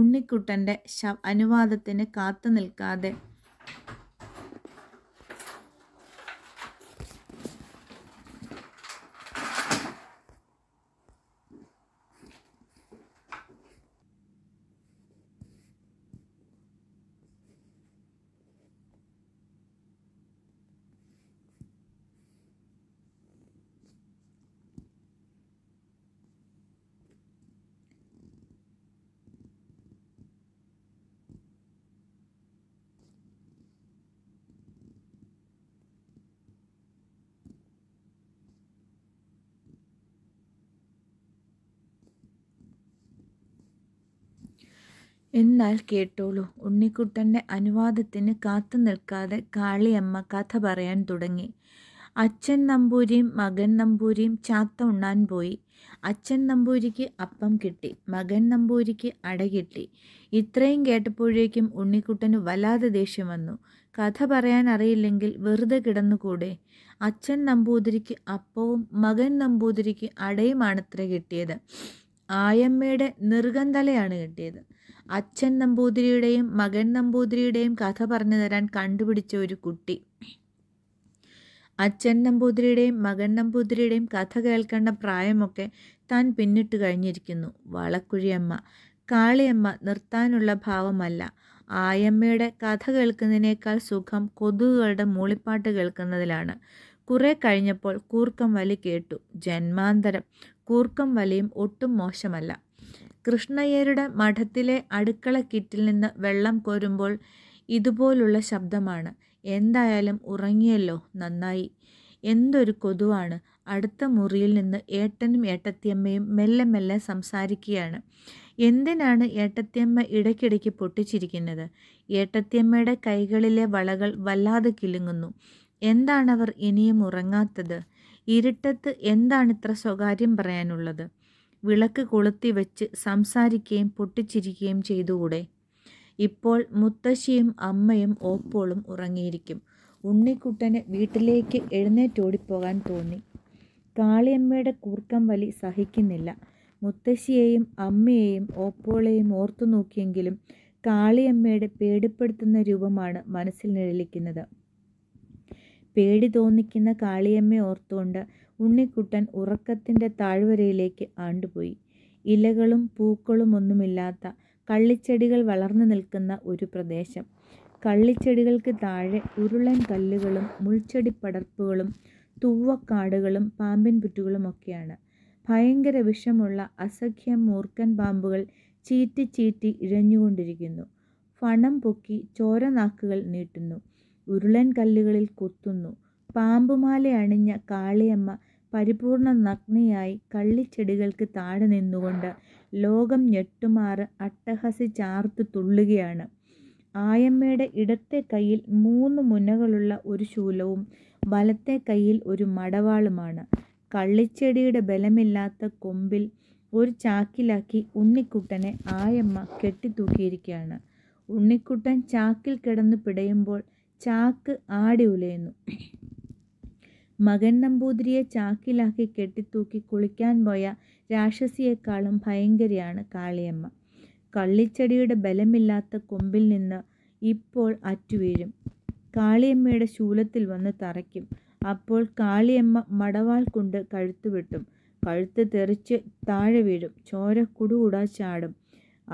ഉണ്ണിക്കുട്ടൻ്റെ ശ അനുവാദത്തിന് കാത്തു നിൽക്കാതെ എന്നാൽ കേട്ടോളൂ ഉണ്ണിക്കുട്ടൻ്റെ അനുവാദത്തിന് കാത്തു നിൽക്കാതെ കാളിയമ്മ കഥ പറയാൻ തുടങ്ങി അച്ഛൻ നമ്പൂരിയും മകൻ നമ്പൂരിയും ചാത്ത ഉണ്ണാൻ പോയി അച്ഛൻ നമ്പൂരിക്ക് അപ്പം കിട്ടി മകൻ നമ്പൂരിക്ക് അട കിട്ടി ഇത്രയും കേട്ടപ്പോഴേക്കും ഉണ്ണിക്കുട്ടന് വല്ലാതെ ദേഷ്യം വന്നു കഥ പറയാൻ അറിയില്ലെങ്കിൽ വെറുതെ കിടന്നുകൂടെ അച്ഛൻ നമ്പൂതിരിക്ക് അപ്പവും മകൻ നമ്പൂതിരിക്ക് അടയുമാണത്ര കിട്ടിയത് ആയമ്മയുടെ നിർഗന്ധലയാണ് കിട്ടിയത് അച്ഛൻ നമ്പൂതിരിയുടെയും മകൻ നമ്പൂതിരിയുടെയും കഥ പറഞ്ഞു തരാൻ കണ്ടുപിടിച്ച ഒരു കുട്ടി അച്ഛൻ നമ്പൂതിരിയുടെയും മകൻ നമ്പൂതിരിയുടെയും കഥ കേൾക്കേണ്ട പ്രായമൊക്കെ താൻ പിന്നിട്ട് കഴിഞ്ഞിരിക്കുന്നു വളക്കുഴിയമ്മ കാളിയമ്മ നിർത്താനുള്ള ഭാവമല്ല ആയമ്മയുടെ കഥ കേൾക്കുന്നതിനേക്കാൾ സുഖം കൊതുകുകളുടെ മൂളിപ്പാട്ട് കേൾക്കുന്നതിലാണ് കുറേ കഴിഞ്ഞപ്പോൾ കൂർക്കം വലി കേട്ടു ജന്മാന്തരം കൂർക്കം വലിയും ഒട്ടും മോശമല്ല കൃഷ്ണയ്യരുടെ മഠത്തിലെ അടുക്കള കിറ്റിൽ നിന്ന് വെള്ളം കോരുമ്പോൾ ഇതുപോലുള്ള ശബ്ദമാണ് എന്തായാലും ഉറങ്ങിയല്ലോ നന്നായി എന്തൊരു കൊതുവാണ് അടുത്ത മുറിയിൽ നിന്ന് ഏട്ടനും ഏട്ടത്തിയമ്മയും മെല്ലെ മെല്ലെ സംസാരിക്കുകയാണ് എന്തിനാണ് ഏട്ടത്തിയമ്മ ഇടയ്ക്കിടയ്ക്ക് പൊട്ടിച്ചിരിക്കുന്നത് ഏട്ടത്തിയമ്മയുടെ കൈകളിലെ വളകൾ വല്ലാതെ കിലുങ്ങുന്നു എന്താണവർ ഇനിയും ഉറങ്ങാത്തത് ഇരുട്ടത്ത് എന്താണ് ഇത്ര സ്വകാര്യം പറയാനുള്ളത് വിളക്ക് കൊളുത്തി വെച്ച് സംസാരിക്കുകയും പൊട്ടിച്ചിരിക്കുകയും ചെയ്തുകൂടെ ഇപ്പോൾ മുത്തശ്ശിയും അമ്മയും ഓപ്പോളും ഉറങ്ങിയിരിക്കും ഉണ്ണിക്കുട്ടന് വീട്ടിലേക്ക് എഴുന്നേറ്റോടിപ്പോകാൻ തോന്നി കാളിയമ്മയുടെ കൂർക്കം വലി സഹിക്കുന്നില്ല മുത്തശ്ശിയെയും അമ്മയെയും ഓപ്പോളെയും ഓർത്തു നോക്കിയെങ്കിലും കാളിയമ്മയുടെ പേടിപ്പെടുത്തുന്ന രൂപമാണ് മനസ്സിൽ നിഴലിക്കുന്നത് പേടി തോന്നിക്കുന്ന കാളിയമ്മ ഓർത്തുകൊണ്ട് ഉണ്ണിക്കുട്ടൻ ഉറക്കത്തിൻ്റെ താഴ്വരയിലേക്ക് ആണ്ടുപോയി ഇലകളും പൂക്കളും ഒന്നുമില്ലാത്ത കള്ളിച്ചെടികൾ വളർന്നു നിൽക്കുന്ന ഒരു പ്രദേശം കള്ളിച്ചെടികൾക്ക് താഴെ ഉരുളൻ കല്ലുകളും മുൾച്ചെടിപ്പടർപ്പുകളും തുവ്വക്കാടുകളും പാമ്പിൻ പുറ്റുകളുമൊക്കെയാണ് ഭയങ്കര വിഷമുള്ള അസഖ്യം മൂർക്കൻ പാമ്പുകൾ ചീറ്റി ചീറ്റി ഇഴഞ്ഞുകൊണ്ടിരിക്കുന്നു ഫണം പൊക്കി ചോരനാക്കുകൾ നീട്ടുന്നു ഉരുളൻ കല്ലുകളിൽ കൊത്തുന്നു പാമ്പുമാല അണിഞ്ഞ കാളിയമ്മ പരിപൂർണ നഗ്നയായി കള്ളിച്ചെടികൾക്ക് താഴെ നിന്നുകൊണ്ട് ലോകം ഞെട്ടുമാറ് അട്ടഹസിച്ചാർത്തു തുള്ളുകയാണ് ആയമ്മയുടെ ഇടത്തെ കയ്യിൽ മൂന്ന് മുനകളുള്ള ഒരു ശൂലവും വലത്തെ കയ്യിൽ ഒരു മടവാളുമാണ് കള്ളിച്ചെടിയുടെ ബലമില്ലാത്ത കൊമ്പിൽ ഒരു ചാക്കിലാക്കി ഉണ്ണിക്കുട്ടനെ ആയമ്മ കെട്ടിത്തൂക്കിയിരിക്കുകയാണ് ഉണ്ണിക്കുട്ടൻ ചാക്കിൽ കിടന്ന് പിടയുമ്പോൾ ചാക്ക് ആടി ഉലയുന്നു മകൻ നമ്പൂതിരിയെ ചാക്കിലാക്കി കെട്ടിത്തൂക്കി കുളിക്കാൻ പോയ രാക്ഷസിയെക്കാളും ഭയങ്കരിയാണ് കാളിയമ്മ കള്ളിച്ചെടിയുടെ ബലമില്ലാത്ത കൊമ്പിൽ നിന്ന് ഇപ്പോൾ അറ്റുവീഴും കാളിയമ്മയുടെ ശൂലത്തിൽ വന്ന് തറയ്ക്കും അപ്പോൾ കാളിയമ്മ മടവാൾ കൊണ്ട് കഴുത്ത് വിട്ടും കഴുത്ത് തെറിച്ച് താഴെ വീഴും ചോര കുടുകൂടാ ചാടും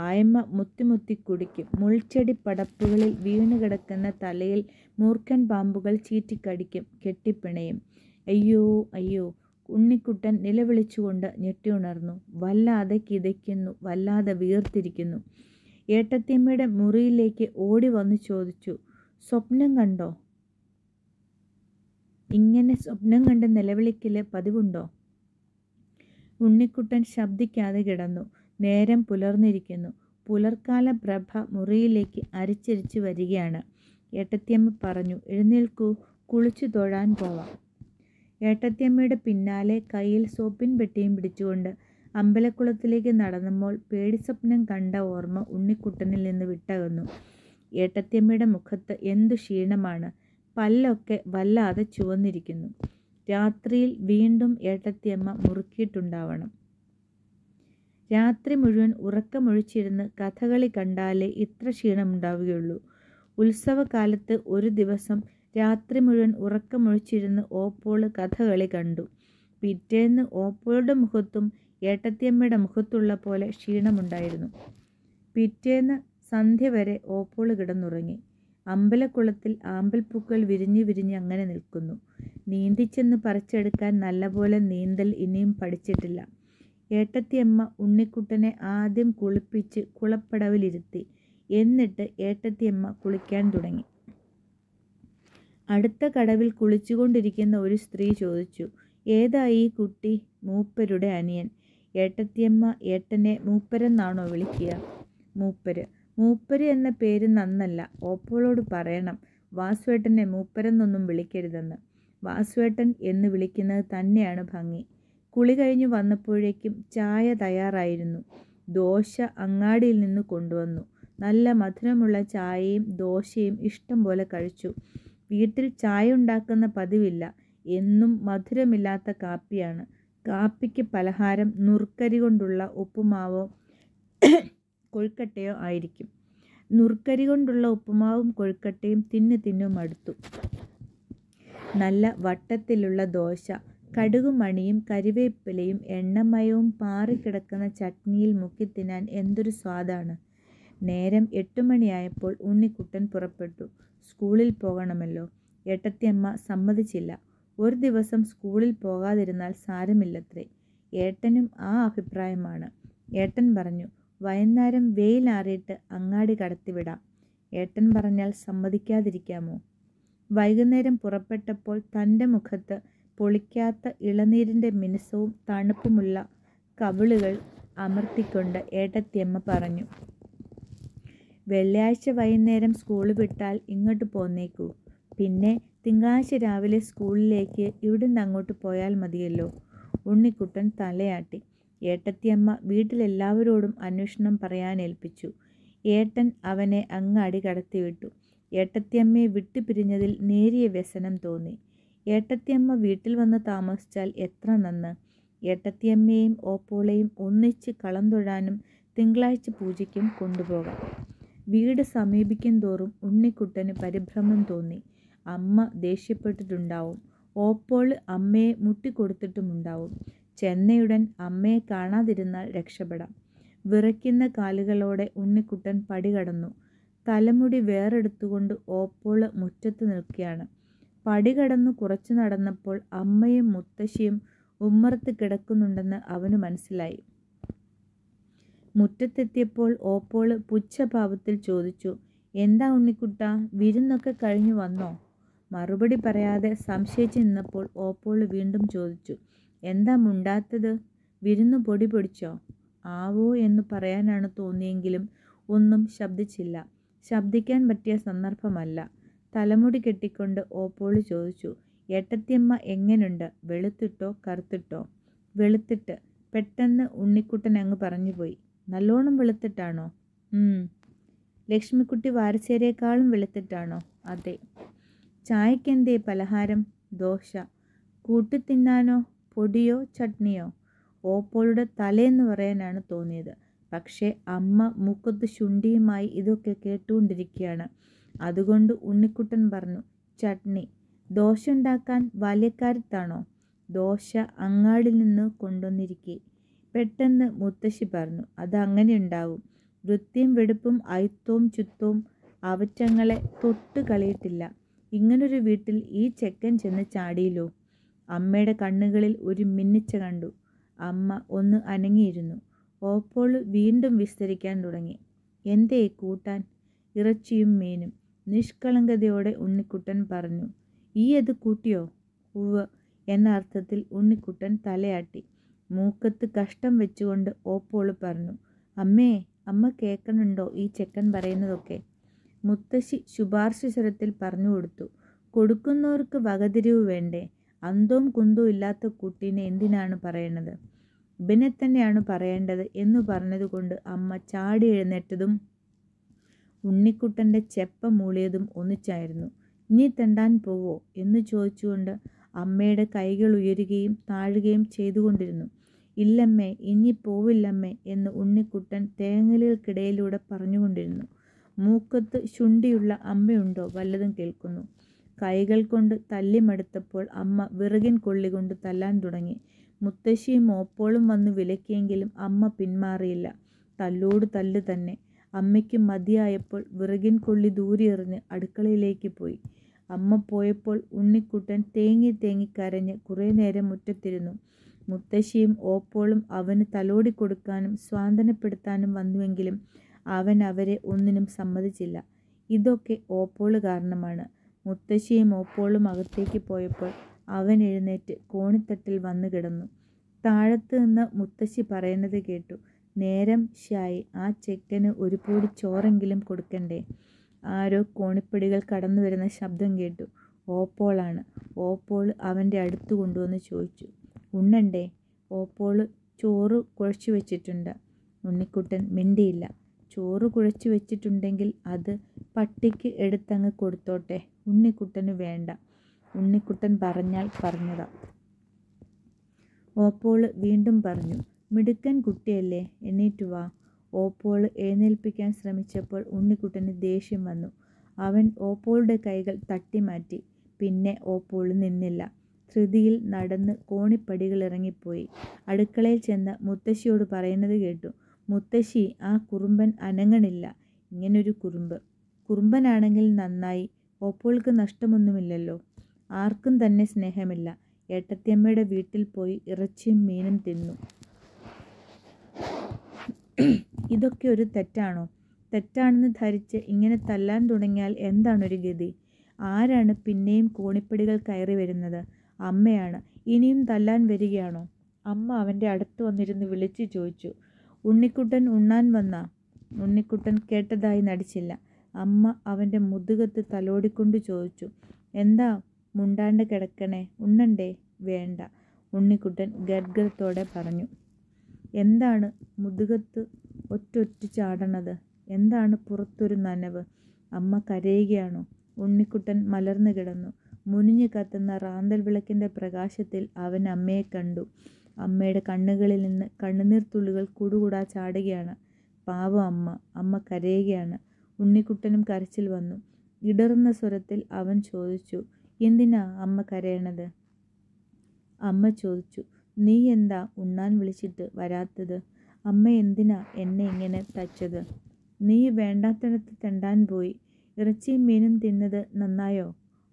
ആയമ്മ മുത്തിമുത്തി കുടിക്കും മുൾച്ചെടി പടപ്പുകളിൽ വീണുകിടക്കുന്ന തലയിൽ മൂർഖൻ പാമ്പുകൾ ചീറ്റിക്കടിക്കും കെട്ടിപ്പിണയും അയ്യോ അയ്യോ ഉണ്ണിക്കുട്ടൻ നിലവിളിച്ചുകൊണ്ട് ഞെട്ടിയുണർന്നു വല്ലാതെ കിതയ്ക്കുന്നു വല്ലാതെ വീർത്തിരിക്കുന്നു ഏട്ടത്തിയമ്മയുടെ മുറിയിലേക്ക് ഓടി വന്ന് ചോദിച്ചു സ്വപ്നം കണ്ടോ ഇങ്ങനെ സ്വപ്നം കണ്ട് നിലവിളിക്കല് പതിവുണ്ടോ ഉണ്ണിക്കുട്ടൻ ശബ്ദിക്കാതെ കിടന്നു നേരം പുലർന്നിരിക്കുന്നു പുലർക്കാല പ്രഭ മുറിയിലേക്ക് അരിച്ചരിച്ചു വരികയാണ് ഏട്ടത്തിയമ്മ പറഞ്ഞു എഴുന്നേൽക്കൂ കുളിച്ചു തൊഴാൻ പോവാം ഏട്ടത്തിയമ്മയുടെ പിന്നാലെ കയ്യിൽ സോപ്പിൻ പെട്ടിയും പിടിച്ചുകൊണ്ട് അമ്പലക്കുളത്തിലേക്ക് നടന്നപ്പോൾ പേടിസ്വപ്നം കണ്ട ഓർമ്മ ഉണ്ണിക്കുട്ടനിൽ നിന്ന് വിട്ടകന്നു ഏട്ടത്തിയമ്മയുടെ മുഖത്ത് എന്തു ക്ഷീണമാണ് പല്ലൊക്കെ വല്ലാതെ ചുവന്നിരിക്കുന്നു രാത്രിയിൽ വീണ്ടും ഏട്ടത്തിയമ്മ മുറുക്കിയിട്ടുണ്ടാവണം രാത്രി മുഴുവൻ ഉറക്കമൊഴിച്ചിരുന്ന് കഥകളി കണ്ടാലേ ഇത്ര ക്ഷീണമുണ്ടാവുകയുള്ളൂ ഉത്സവകാലത്ത് ഒരു ദിവസം രാത്രി മുഴുവൻ ഉറക്കമൊഴിച്ചിരുന്ന് ഓപ്പോള് കഥകളി കണ്ടു പിറ്റേന്ന് ഓപ്പോളുടെ മുഖത്തും ഏട്ടത്തിയമ്മയുടെ മുഖത്തുള്ള പോലെ ക്ഷീണമുണ്ടായിരുന്നു പിറ്റേന്ന് സന്ധ്യ വരെ ഓപ്പോള് കിടന്നുറങ്ങി അമ്പലക്കുളത്തിൽ ആമ്പൽപ്പൂക്കൾ വിരിഞ്ഞു വിരിഞ്ഞ് അങ്ങനെ നിൽക്കുന്നു നീന്തിച്ചെന്ന് പറിച്ചെടുക്കാൻ നല്ലപോലെ നീന്തൽ ഇനിയും പഠിച്ചിട്ടില്ല ഏട്ടത്തിയമ്മ ഉണ്ണിക്കുട്ടനെ ആദ്യം കുളിപ്പിച്ച് കുളപ്പടവിലിരുത്തി എന്നിട്ട് ഏട്ടത്തിയമ്മ കുളിക്കാൻ തുടങ്ങി അടുത്ത കടവിൽ കുളിച്ചുകൊണ്ടിരിക്കുന്ന ഒരു സ്ത്രീ ചോദിച്ചു ഏതായി ഈ കുട്ടി മൂപ്പരുടെ അനിയൻ ഏട്ടത്തിയമ്മ ഏട്ടനെ മൂപ്പരെന്നാണോ വിളിക്കുക മൂപ്പര് മൂപ്പര് എന്ന പേര് നന്നല്ല ഓപ്പോളോട് പറയണം വാസുവേട്ടനെ മൂപ്പരെന്നൊന്നും വിളിക്കരുതെന്ന് വാസുവേട്ടൻ എന്ന് വിളിക്കുന്നത് തന്നെയാണ് ഭംഗി കുളി കഴിഞ്ഞു വന്നപ്പോഴേക്കും ചായ തയ്യാറായിരുന്നു ദോശ അങ്ങാടിയിൽ നിന്ന് കൊണ്ടുവന്നു നല്ല മധുരമുള്ള ചായയും ദോശയും ഇഷ്ടം പോലെ കഴിച്ചു വീട്ടിൽ ചായ ഉണ്ടാക്കുന്ന പതിവില്ല എന്നും മധുരമില്ലാത്ത കാപ്പിയാണ് കാപ്പിക്ക് പലഹാരം നുറുക്കരി കൊണ്ടുള്ള ഉപ്പുമാവോ കൊഴുക്കട്ടയോ ആയിരിക്കും നുറുക്കരി കൊണ്ടുള്ള ഉപ്പുമാവും കൊഴുക്കട്ടയും തിന്നു തിന്നു മടുത്തു നല്ല വട്ടത്തിലുള്ള ദോശ കടുകുമണിയും മണിയും കരിവേപ്പിലയും എണ്ണമയവും പാറിക്കിടക്കുന്ന ചട്നിയിൽ മുക്കി തിന്നാൻ എന്തൊരു സ്വാദാണ് നേരം എട്ടുമണിയായപ്പോൾ ഉണ്ണിക്കുട്ടൻ പുറപ്പെട്ടു സ്കൂളിൽ പോകണമല്ലോ ഏട്ടത്തിയമ്മ സമ്മതിച്ചില്ല ഒരു ദിവസം സ്കൂളിൽ പോകാതിരുന്നാൽ സാരമില്ലത്രേ ഏട്ടനും ആ അഭിപ്രായമാണ് ഏട്ടൻ പറഞ്ഞു വൈകുന്നേരം വെയിലാറിയിട്ട് അങ്ങാടി കടത്തിവിടാം ഏട്ടൻ പറഞ്ഞാൽ സമ്മതിക്കാതിരിക്കാമോ വൈകുന്നേരം പുറപ്പെട്ടപ്പോൾ തൻ്റെ മുഖത്ത് പൊളിക്കാത്ത ഇളനീരിൻ്റെ മിനുസവും തണുപ്പുമുള്ള കവിളുകൾ അമർത്തിക്കൊണ്ട് ഏട്ടത്തിയമ്മ പറഞ്ഞു വെള്ളിയാഴ്ച വൈകുന്നേരം സ്കൂൾ വിട്ടാൽ ഇങ്ങോട്ട് പോന്നേക്കൂ പിന്നെ തിങ്കളാഴ്ച രാവിലെ സ്കൂളിലേക്ക് ഇവിടുന്ന് അങ്ങോട്ട് പോയാൽ മതിയല്ലോ ഉണ്ണിക്കുട്ടൻ തലയാട്ടി ഏട്ടത്തിയമ്മ വീട്ടിലെല്ലാവരോടും അന്വേഷണം പറയാനേൽപ്പിച്ചു ഏട്ടൻ അവനെ അങ്ങാടി കടത്തിവിട്ടു ഏട്ടത്തിയമ്മയെ വിട്ടുപിരിഞ്ഞതിൽ നേരിയ വ്യസനം തോന്നി ഏട്ടത്തിയമ്മ വീട്ടിൽ വന്ന് താമസിച്ചാൽ എത്ര നന്ന് ഏട്ടത്തിയമ്മയെയും ഓപ്പോളെയും ഒന്നിച്ച് കളം തൊഴാനും തിങ്കളാഴ്ച പൂജയ്ക്കും കൊണ്ടുപോകാം വീട് സമീപിക്കും തോറും ഉണ്ണിക്കുട്ടന് പരിഭ്രമം തോന്നി അമ്മ ദേഷ്യപ്പെട്ടിട്ടുണ്ടാവും ഓപ്പോൾ അമ്മയെ മുട്ടിക്കൊടുത്തിട്ടുമുണ്ടാവും ചെന്നയുടൻ അമ്മയെ കാണാതിരുന്നാൽ രക്ഷപ്പെടാം വിറയ്ക്കുന്ന കാലുകളോടെ ഉണ്ണിക്കുട്ടൻ പടി കടന്നു തലമുടി വേറെടുത്തുകൊണ്ട് ഓപ്പോൾ മുറ്റത്ത് നിൽക്കുകയാണ് പടി കടന്നു കുറച്ചു നടന്നപ്പോൾ അമ്മയും മുത്തശ്ശിയും ഉമ്മറത്ത് കിടക്കുന്നുണ്ടെന്ന് അവന് മനസ്സിലായി മുറ്റത്തെത്തിയപ്പോൾ ഓപ്പോള് പുച്ഛഭാവത്തിൽ ചോദിച്ചു എന്താ ഉണ്ണിക്കുട്ട വിരുന്നൊക്കെ കഴിഞ്ഞു വന്നോ മറുപടി പറയാതെ സംശയിച്ചു നിന്നപ്പോൾ ഓപ്പോള് വീണ്ടും ചോദിച്ചു എന്താ മുണ്ടാത്തത് വിരുന്ന് പൊടി പൊടിച്ചോ ആവോ എന്ന് പറയാനാണ് തോന്നിയെങ്കിലും ഒന്നും ശബ്ദിച്ചില്ല ശബ്ദിക്കാൻ പറ്റിയ സന്ദർഭമല്ല തലമുടി കെട്ടിക്കൊണ്ട് ഓപ്പോള് ചോദിച്ചു എട്ടത്തിയമ്മ എങ്ങനുണ്ട് വെളുത്തിട്ടോ കറുത്തിട്ടോ വെളുത്തിട്ട് പെട്ടെന്ന് ഉണ്ണിക്കുട്ടൻ അങ്ങ് പറഞ്ഞുപോയി നല്ലോണം വെളുത്തിട്ടാണോ ലക്ഷ്മിക്കുട്ടി വാരച്ചേരേക്കാളും വെളുത്തിട്ടാണോ അതെ ചായക്കെന്തേ പലഹാരം ദോശ കൂട്ടിത്തിന്നാനോ തിന്നാനോ പൊടിയോ ചട്നിയോ ഓപ്പോളുടെ തലയെന്ന് പറയാനാണ് തോന്നിയത് പക്ഷേ അമ്മ മുക്കത്ത് ശുണ്ടിയുമായി ഇതൊക്കെ കേട്ടുകൊണ്ടിരിക്കുകയാണ് അതുകൊണ്ട് ഉണ്ണിക്കുട്ടൻ പറഞ്ഞു ചട്നി ദോശ ഉണ്ടാക്കാൻ ബാല്യക്കാരത്താണോ ദോശ അങ്ങാടിൽ നിന്ന് കൊണ്ടുവന്നിരിക്കേ പെട്ടെന്ന് മുത്തശ്ശി പറഞ്ഞു അതങ്ങനെ ഉണ്ടാവും വൃത്തിയും വെടുപ്പും അയിത്തവും ചുത്തവും അവറ്റങ്ങളെ തൊട്ട് കളയിട്ടില്ല ഇങ്ങനൊരു വീട്ടിൽ ഈ ചെക്കൻ ചെന്ന് ചാടിയില്ലോ അമ്മയുടെ കണ്ണുകളിൽ ഒരു മിന്നിച്ച കണ്ടു അമ്മ ഒന്ന് അനങ്ങിയിരുന്നു ഓപ്പോൾ വീണ്ടും വിസ്തരിക്കാൻ തുടങ്ങി എന്തേ കൂട്ടാൻ ഇറച്ചിയും മീനും നിഷ്കളങ്കതയോടെ ഉണ്ണിക്കുട്ടൻ പറഞ്ഞു ഈ അത് കൂട്ടിയോ ഉവ് എന്ന അർത്ഥത്തിൽ ഉണ്ണിക്കുട്ടൻ തലയാട്ടി മൂക്കത്ത് കഷ്ടം വെച്ചുകൊണ്ട് ഓപ്പോള് പറഞ്ഞു അമ്മേ അമ്മ കേൾക്കണുണ്ടോ ഈ ചെക്കൻ പറയുന്നതൊക്കെ മുത്തശ്ശി ശുപാർശ സ്വരത്തിൽ പറഞ്ഞു കൊടുത്തു കൊടുക്കുന്നവർക്ക് വകതിരിവ് വേണ്ടേ അന്തവും കുന്തവും ഇല്ലാത്ത കുട്ടീനെ എന്തിനാണ് പറയണത് ഇവനെ തന്നെയാണ് പറയേണ്ടത് എന്ന് പറഞ്ഞതുകൊണ്ട് അമ്മ ചാടി എഴുന്നേറ്റതും ഉണ്ണിക്കുട്ടൻ്റെ ചെപ്പ മൂളിയതും ഒന്നിച്ചായിരുന്നു ഇനി തെണ്ടാൻ പോവോ എന്ന് ചോദിച്ചുകൊണ്ട് അമ്മയുടെ കൈകൾ ഉയരുകയും താഴുകയും ചെയ്തുകൊണ്ടിരുന്നു ഇല്ലമ്മേ ഇനി പോവില്ലമ്മേ എന്ന് ഉണ്ണിക്കുട്ടൻ തേങ്ങലിൽക്കിടയിലൂടെ പറഞ്ഞുകൊണ്ടിരുന്നു മൂക്കത്ത് ശുണ്ടിയുള്ള അമ്മയുണ്ടോ വല്ലതും കേൾക്കുന്നു കൈകൾ കൊണ്ട് തല്ലിമെടുത്തപ്പോൾ അമ്മ വിറകിൻ കൊണ്ട് തല്ലാൻ തുടങ്ങി മുത്തശ്ശിയും ഓപ്പോളും വന്ന് വിലക്കിയെങ്കിലും അമ്മ പിന്മാറിയില്ല തല്ലോട് തല്ല് തന്നെ അമ്മയ്ക്ക് മതിയായപ്പോൾ വിറകിൻ കൊള്ളി ദൂരെറിഞ്ഞ് അടുക്കളയിലേക്ക് പോയി അമ്മ പോയപ്പോൾ ഉണ്ണിക്കുട്ടൻ തേങ്ങി തേങ്ങി കരഞ്ഞ് കുറേ നേരം മുറ്റത്തിരുന്നു മുത്തശ്ശിയും ഓപ്പോളും അവന് കൊടുക്കാനും സ്വാന്തനപ്പെടുത്താനും വന്നുവെങ്കിലും അവൻ അവരെ ഒന്നിനും സമ്മതിച്ചില്ല ഇതൊക്കെ ഓപ്പോൾ കാരണമാണ് മുത്തശ്ശിയും ഓപ്പോളും അകത്തേക്ക് പോയപ്പോൾ അവൻ എഴുന്നേറ്റ് കോണിത്തട്ടിൽ വന്നു കിടന്നു താഴത്ത് നിന്ന് മുത്തശ്ശി പറയുന്നത് കേട്ടു നേരം ശായി ആ ചെക്കന് ഒരു പൊടി ചോറെങ്കിലും കൊടുക്കണ്ടേ ആരോ കോണിപ്പടികൾ കടന്നു വരുന്ന ശബ്ദം കേട്ടു ഓപ്പോളാണ് ഓപ്പോൾ അവൻ്റെ അടുത്ത് കൊണ്ടുവന്ന് ചോദിച്ചു ഉണ്ണണ്ടേ ഓപ്പോള് ചോറ് കുഴച്ചു വെച്ചിട്ടുണ്ട് ഉണ്ണിക്കുട്ടൻ മിണ്ടിയില്ല ചോറ് കുഴച്ചു വെച്ചിട്ടുണ്ടെങ്കിൽ അത് പട്ടിക്ക് എടുത്തങ്ങ് കൊടുത്തോട്ടെ ഉണ്ണിക്കുട്ടന് വേണ്ട ഉണ്ണിക്കുട്ടൻ പറഞ്ഞാൽ പറഞ്ഞതാ ഓപ്പോള് വീണ്ടും പറഞ്ഞു മിടുക്കൻ കുട്ടിയല്ലേ എന്നിട്ട് വാ ഓപ്പോള് എഴുന്നേൽപ്പിക്കാൻ ശ്രമിച്ചപ്പോൾ ഉണ്ണിക്കുട്ടന് ദേഷ്യം വന്നു അവൻ ഓപ്പോളുടെ കൈകൾ തട്ടിമാറ്റി പിന്നെ ഓപ്പോള് നിന്നില്ല ധൃതിയിൽ നടന്ന് ഇറങ്ങിപ്പോയി അടുക്കളയിൽ ചെന്ന് മുത്തശ്ശിയോട് പറയുന്നത് കേട്ടു: മുത്തശ്ശി ആ കുറുമ്പൻ അനങ്ങണില്ല. "ഇങ്ങനൊരു കുറുമ്പ്! കുറുമ്പനാണെങ്കിൽ നന്നായി. ഓപ്പോൾക്ക് നഷ്ടമൊന്നുമില്ലല്ലോ. ആർക്കും തന്നെ സ്നേഹമില്ല. ഏട്ടത്തിയമ്മയുടെ വീട്ടിൽ പോയി ഇറച്ചിയും മീനും തിന്നു. ഇതൊക്കെ ഒരു തെറ്റാണോ? തെറ്റാണെന്ന് ധരിച്ച് ഇങ്ങനെ തല്ലാൻ തുടങ്ങിയാൽ എന്താണൊരു ഗതി? ആരാണ് പിന്നെയും കോണിപ്പടികൾ കയറി വരുന്നത്? അമ്മയാണ് ഇനിയും തല്ലാൻ വരികയാണോ അമ്മ അവൻ്റെ അടുത്ത് വന്നിരുന്ന് വിളിച്ചു ചോദിച്ചു ഉണ്ണിക്കുട്ടൻ ഉണ്ണാൻ വന്ന ഉണ്ണിക്കുട്ടൻ കേട്ടതായി നടിച്ചില്ല അമ്മ അവൻ്റെ മുതുകത്ത് തലോടിക്കൊണ്ട് ചോദിച്ചു എന്താ മുണ്ടാണ്ട് കിടക്കണേ ഉണ്ണണ്ടേ വേണ്ട ഉണ്ണിക്കുട്ടൻ ഗദ്ഗതത്തോടെ പറഞ്ഞു എന്താണ് മുതുകത്ത് ഒറ്റൊറ്റ ചാടണത് എന്താണ് പുറത്തൊരു നനവ് അമ്മ കരയുകയാണോ ഉണ്ണിക്കുട്ടൻ മലർന്നു കിടന്നു മുനിഞ്ഞു കത്തുന്ന റാന്തൽ വിളക്കിൻ്റെ പ്രകാശത്തിൽ അവൻ അമ്മയെ കണ്ടു അമ്മയുടെ കണ്ണുകളിൽ നിന്ന് തുള്ളികൾ കൂടുകൂടാ ചാടുകയാണ് പാവ അമ്മ അമ്മ കരയുകയാണ് ഉണ്ണിക്കുട്ടനും കരച്ചിൽ വന്നു ഇടറുന്ന സ്വരത്തിൽ അവൻ ചോദിച്ചു എന്തിനാ അമ്മ കരയണത് അമ്മ ചോദിച്ചു നീ എന്താ ഉണ്ണാൻ വിളിച്ചിട്ട് വരാത്തത് അമ്മ എന്തിനാ എന്നെ ഇങ്ങനെ തച്ചത് നീ വേണ്ടാത്തടത്ത് തെണ്ടാൻ പോയി ഇറച്ചിയും മീനും തിന്നത് നന്നായോ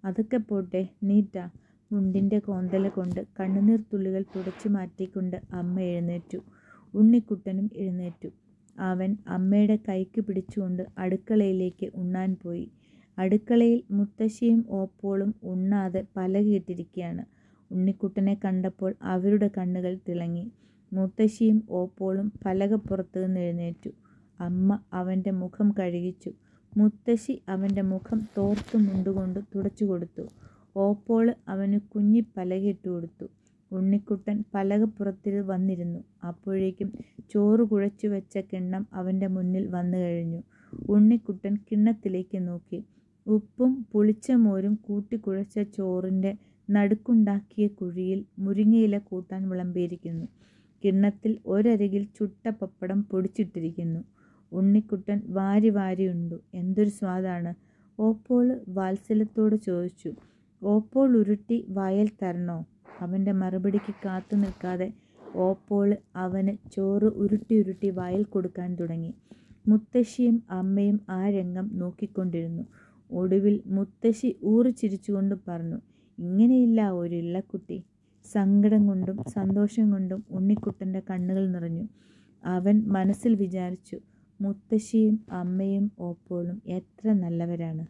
അതൊക്കെ പോട്ടെ നീറ്റാ മുണ്ടിൻ്റെ കോന്തല കൊണ്ട് കണ്ണുനീർ തുള്ളികൾ തുടച്ചു മാറ്റിക്കൊണ്ട് അമ്മ എഴുന്നേറ്റു ഉണ്ണിക്കുട്ടനും എഴുന്നേറ്റു അവൻ അമ്മയുടെ കൈക്ക് പിടിച്ചുകൊണ്ട് അടുക്കളയിലേക്ക് ഉണ്ണാൻ പോയി അടുക്കളയിൽ മുത്തശ്ശിയും ഓപ്പോളും ഉണ്ണാതെ പലകിയിട്ടിരിക്കുകയാണ് ഉണ്ണിക്കുട്ടനെ കണ്ടപ്പോൾ അവരുടെ കണ്ണുകൾ തിളങ്ങി മുത്തശ്ശിയും ഓപ്പോളും പലക പുറത്തു നിന്ന് എഴുന്നേറ്റു അമ്മ അവൻ്റെ മുഖം കഴുകിച്ചു മുത്തശ്ശി അവൻ്റെ മുഖം തോർത്തു മുണ്ടുകൊണ്ട് തുടച്ചു കൊടുത്തു ഓപ്പോള് അവന് കുഞ്ഞി പലകയിട്ട് കൊടുത്തു ഉണ്ണിക്കുട്ടൻ പുറത്തിൽ വന്നിരുന്നു അപ്പോഴേക്കും ചോറ് കുഴച്ചു വെച്ച കിണ്ണം അവൻ്റെ മുന്നിൽ വന്നു കഴിഞ്ഞു ഉണ്ണിക്കുട്ടൻ കിണ്ണത്തിലേക്ക് നോക്കി ഉപ്പും പുളിച്ച മോരും കൂട്ടിക്കുഴച്ച ചോറിൻ്റെ നടുക്കുണ്ടാക്കിയ കുഴിയിൽ മുരിങ്ങയില കൂട്ടാൻ വിളമ്പിയിരിക്കുന്നു കിണ്ണത്തിൽ ഒരരികിൽ ചുട്ട പപ്പടം പൊടിച്ചിട്ടിരിക്കുന്നു ഉണ്ണിക്കുട്ടൻ വാരി വാരി ഉണ്ടു എന്തൊരു സ്വാദാണ് ഓപ്പോൾ വാത്സല്യത്തോട് ചോദിച്ചു ഓപ്പോൾ ഉരുട്ടി വയൽ തരണോ അവൻ്റെ മറുപടിക്ക് കാത്തു നിൽക്കാതെ ഓപ്പോൾ അവന് ചോറ് ഉരുട്ടി ഉരുട്ടി വയൽ കൊടുക്കാൻ തുടങ്ങി മുത്തശ്ശിയും അമ്മയും ആ രംഗം നോക്കിക്കൊണ്ടിരുന്നു ഒടുവിൽ മുത്തശ്ശി ഊറിച്ചിരിച്ചുകൊണ്ട് പറഞ്ഞു ഇങ്ങനെയില്ല ഒരു ഇള്ളക്കുട്ടി സങ്കടം കൊണ്ടും സന്തോഷം കൊണ്ടും ഉണ്ണിക്കുട്ടൻ്റെ കണ്ണുകൾ നിറഞ്ഞു അവൻ മനസ്സിൽ വിചാരിച്ചു മുത്തശ്ശിയും അമ്മയും ഓപ്പോളും എത്ര നല്ലവരാണ്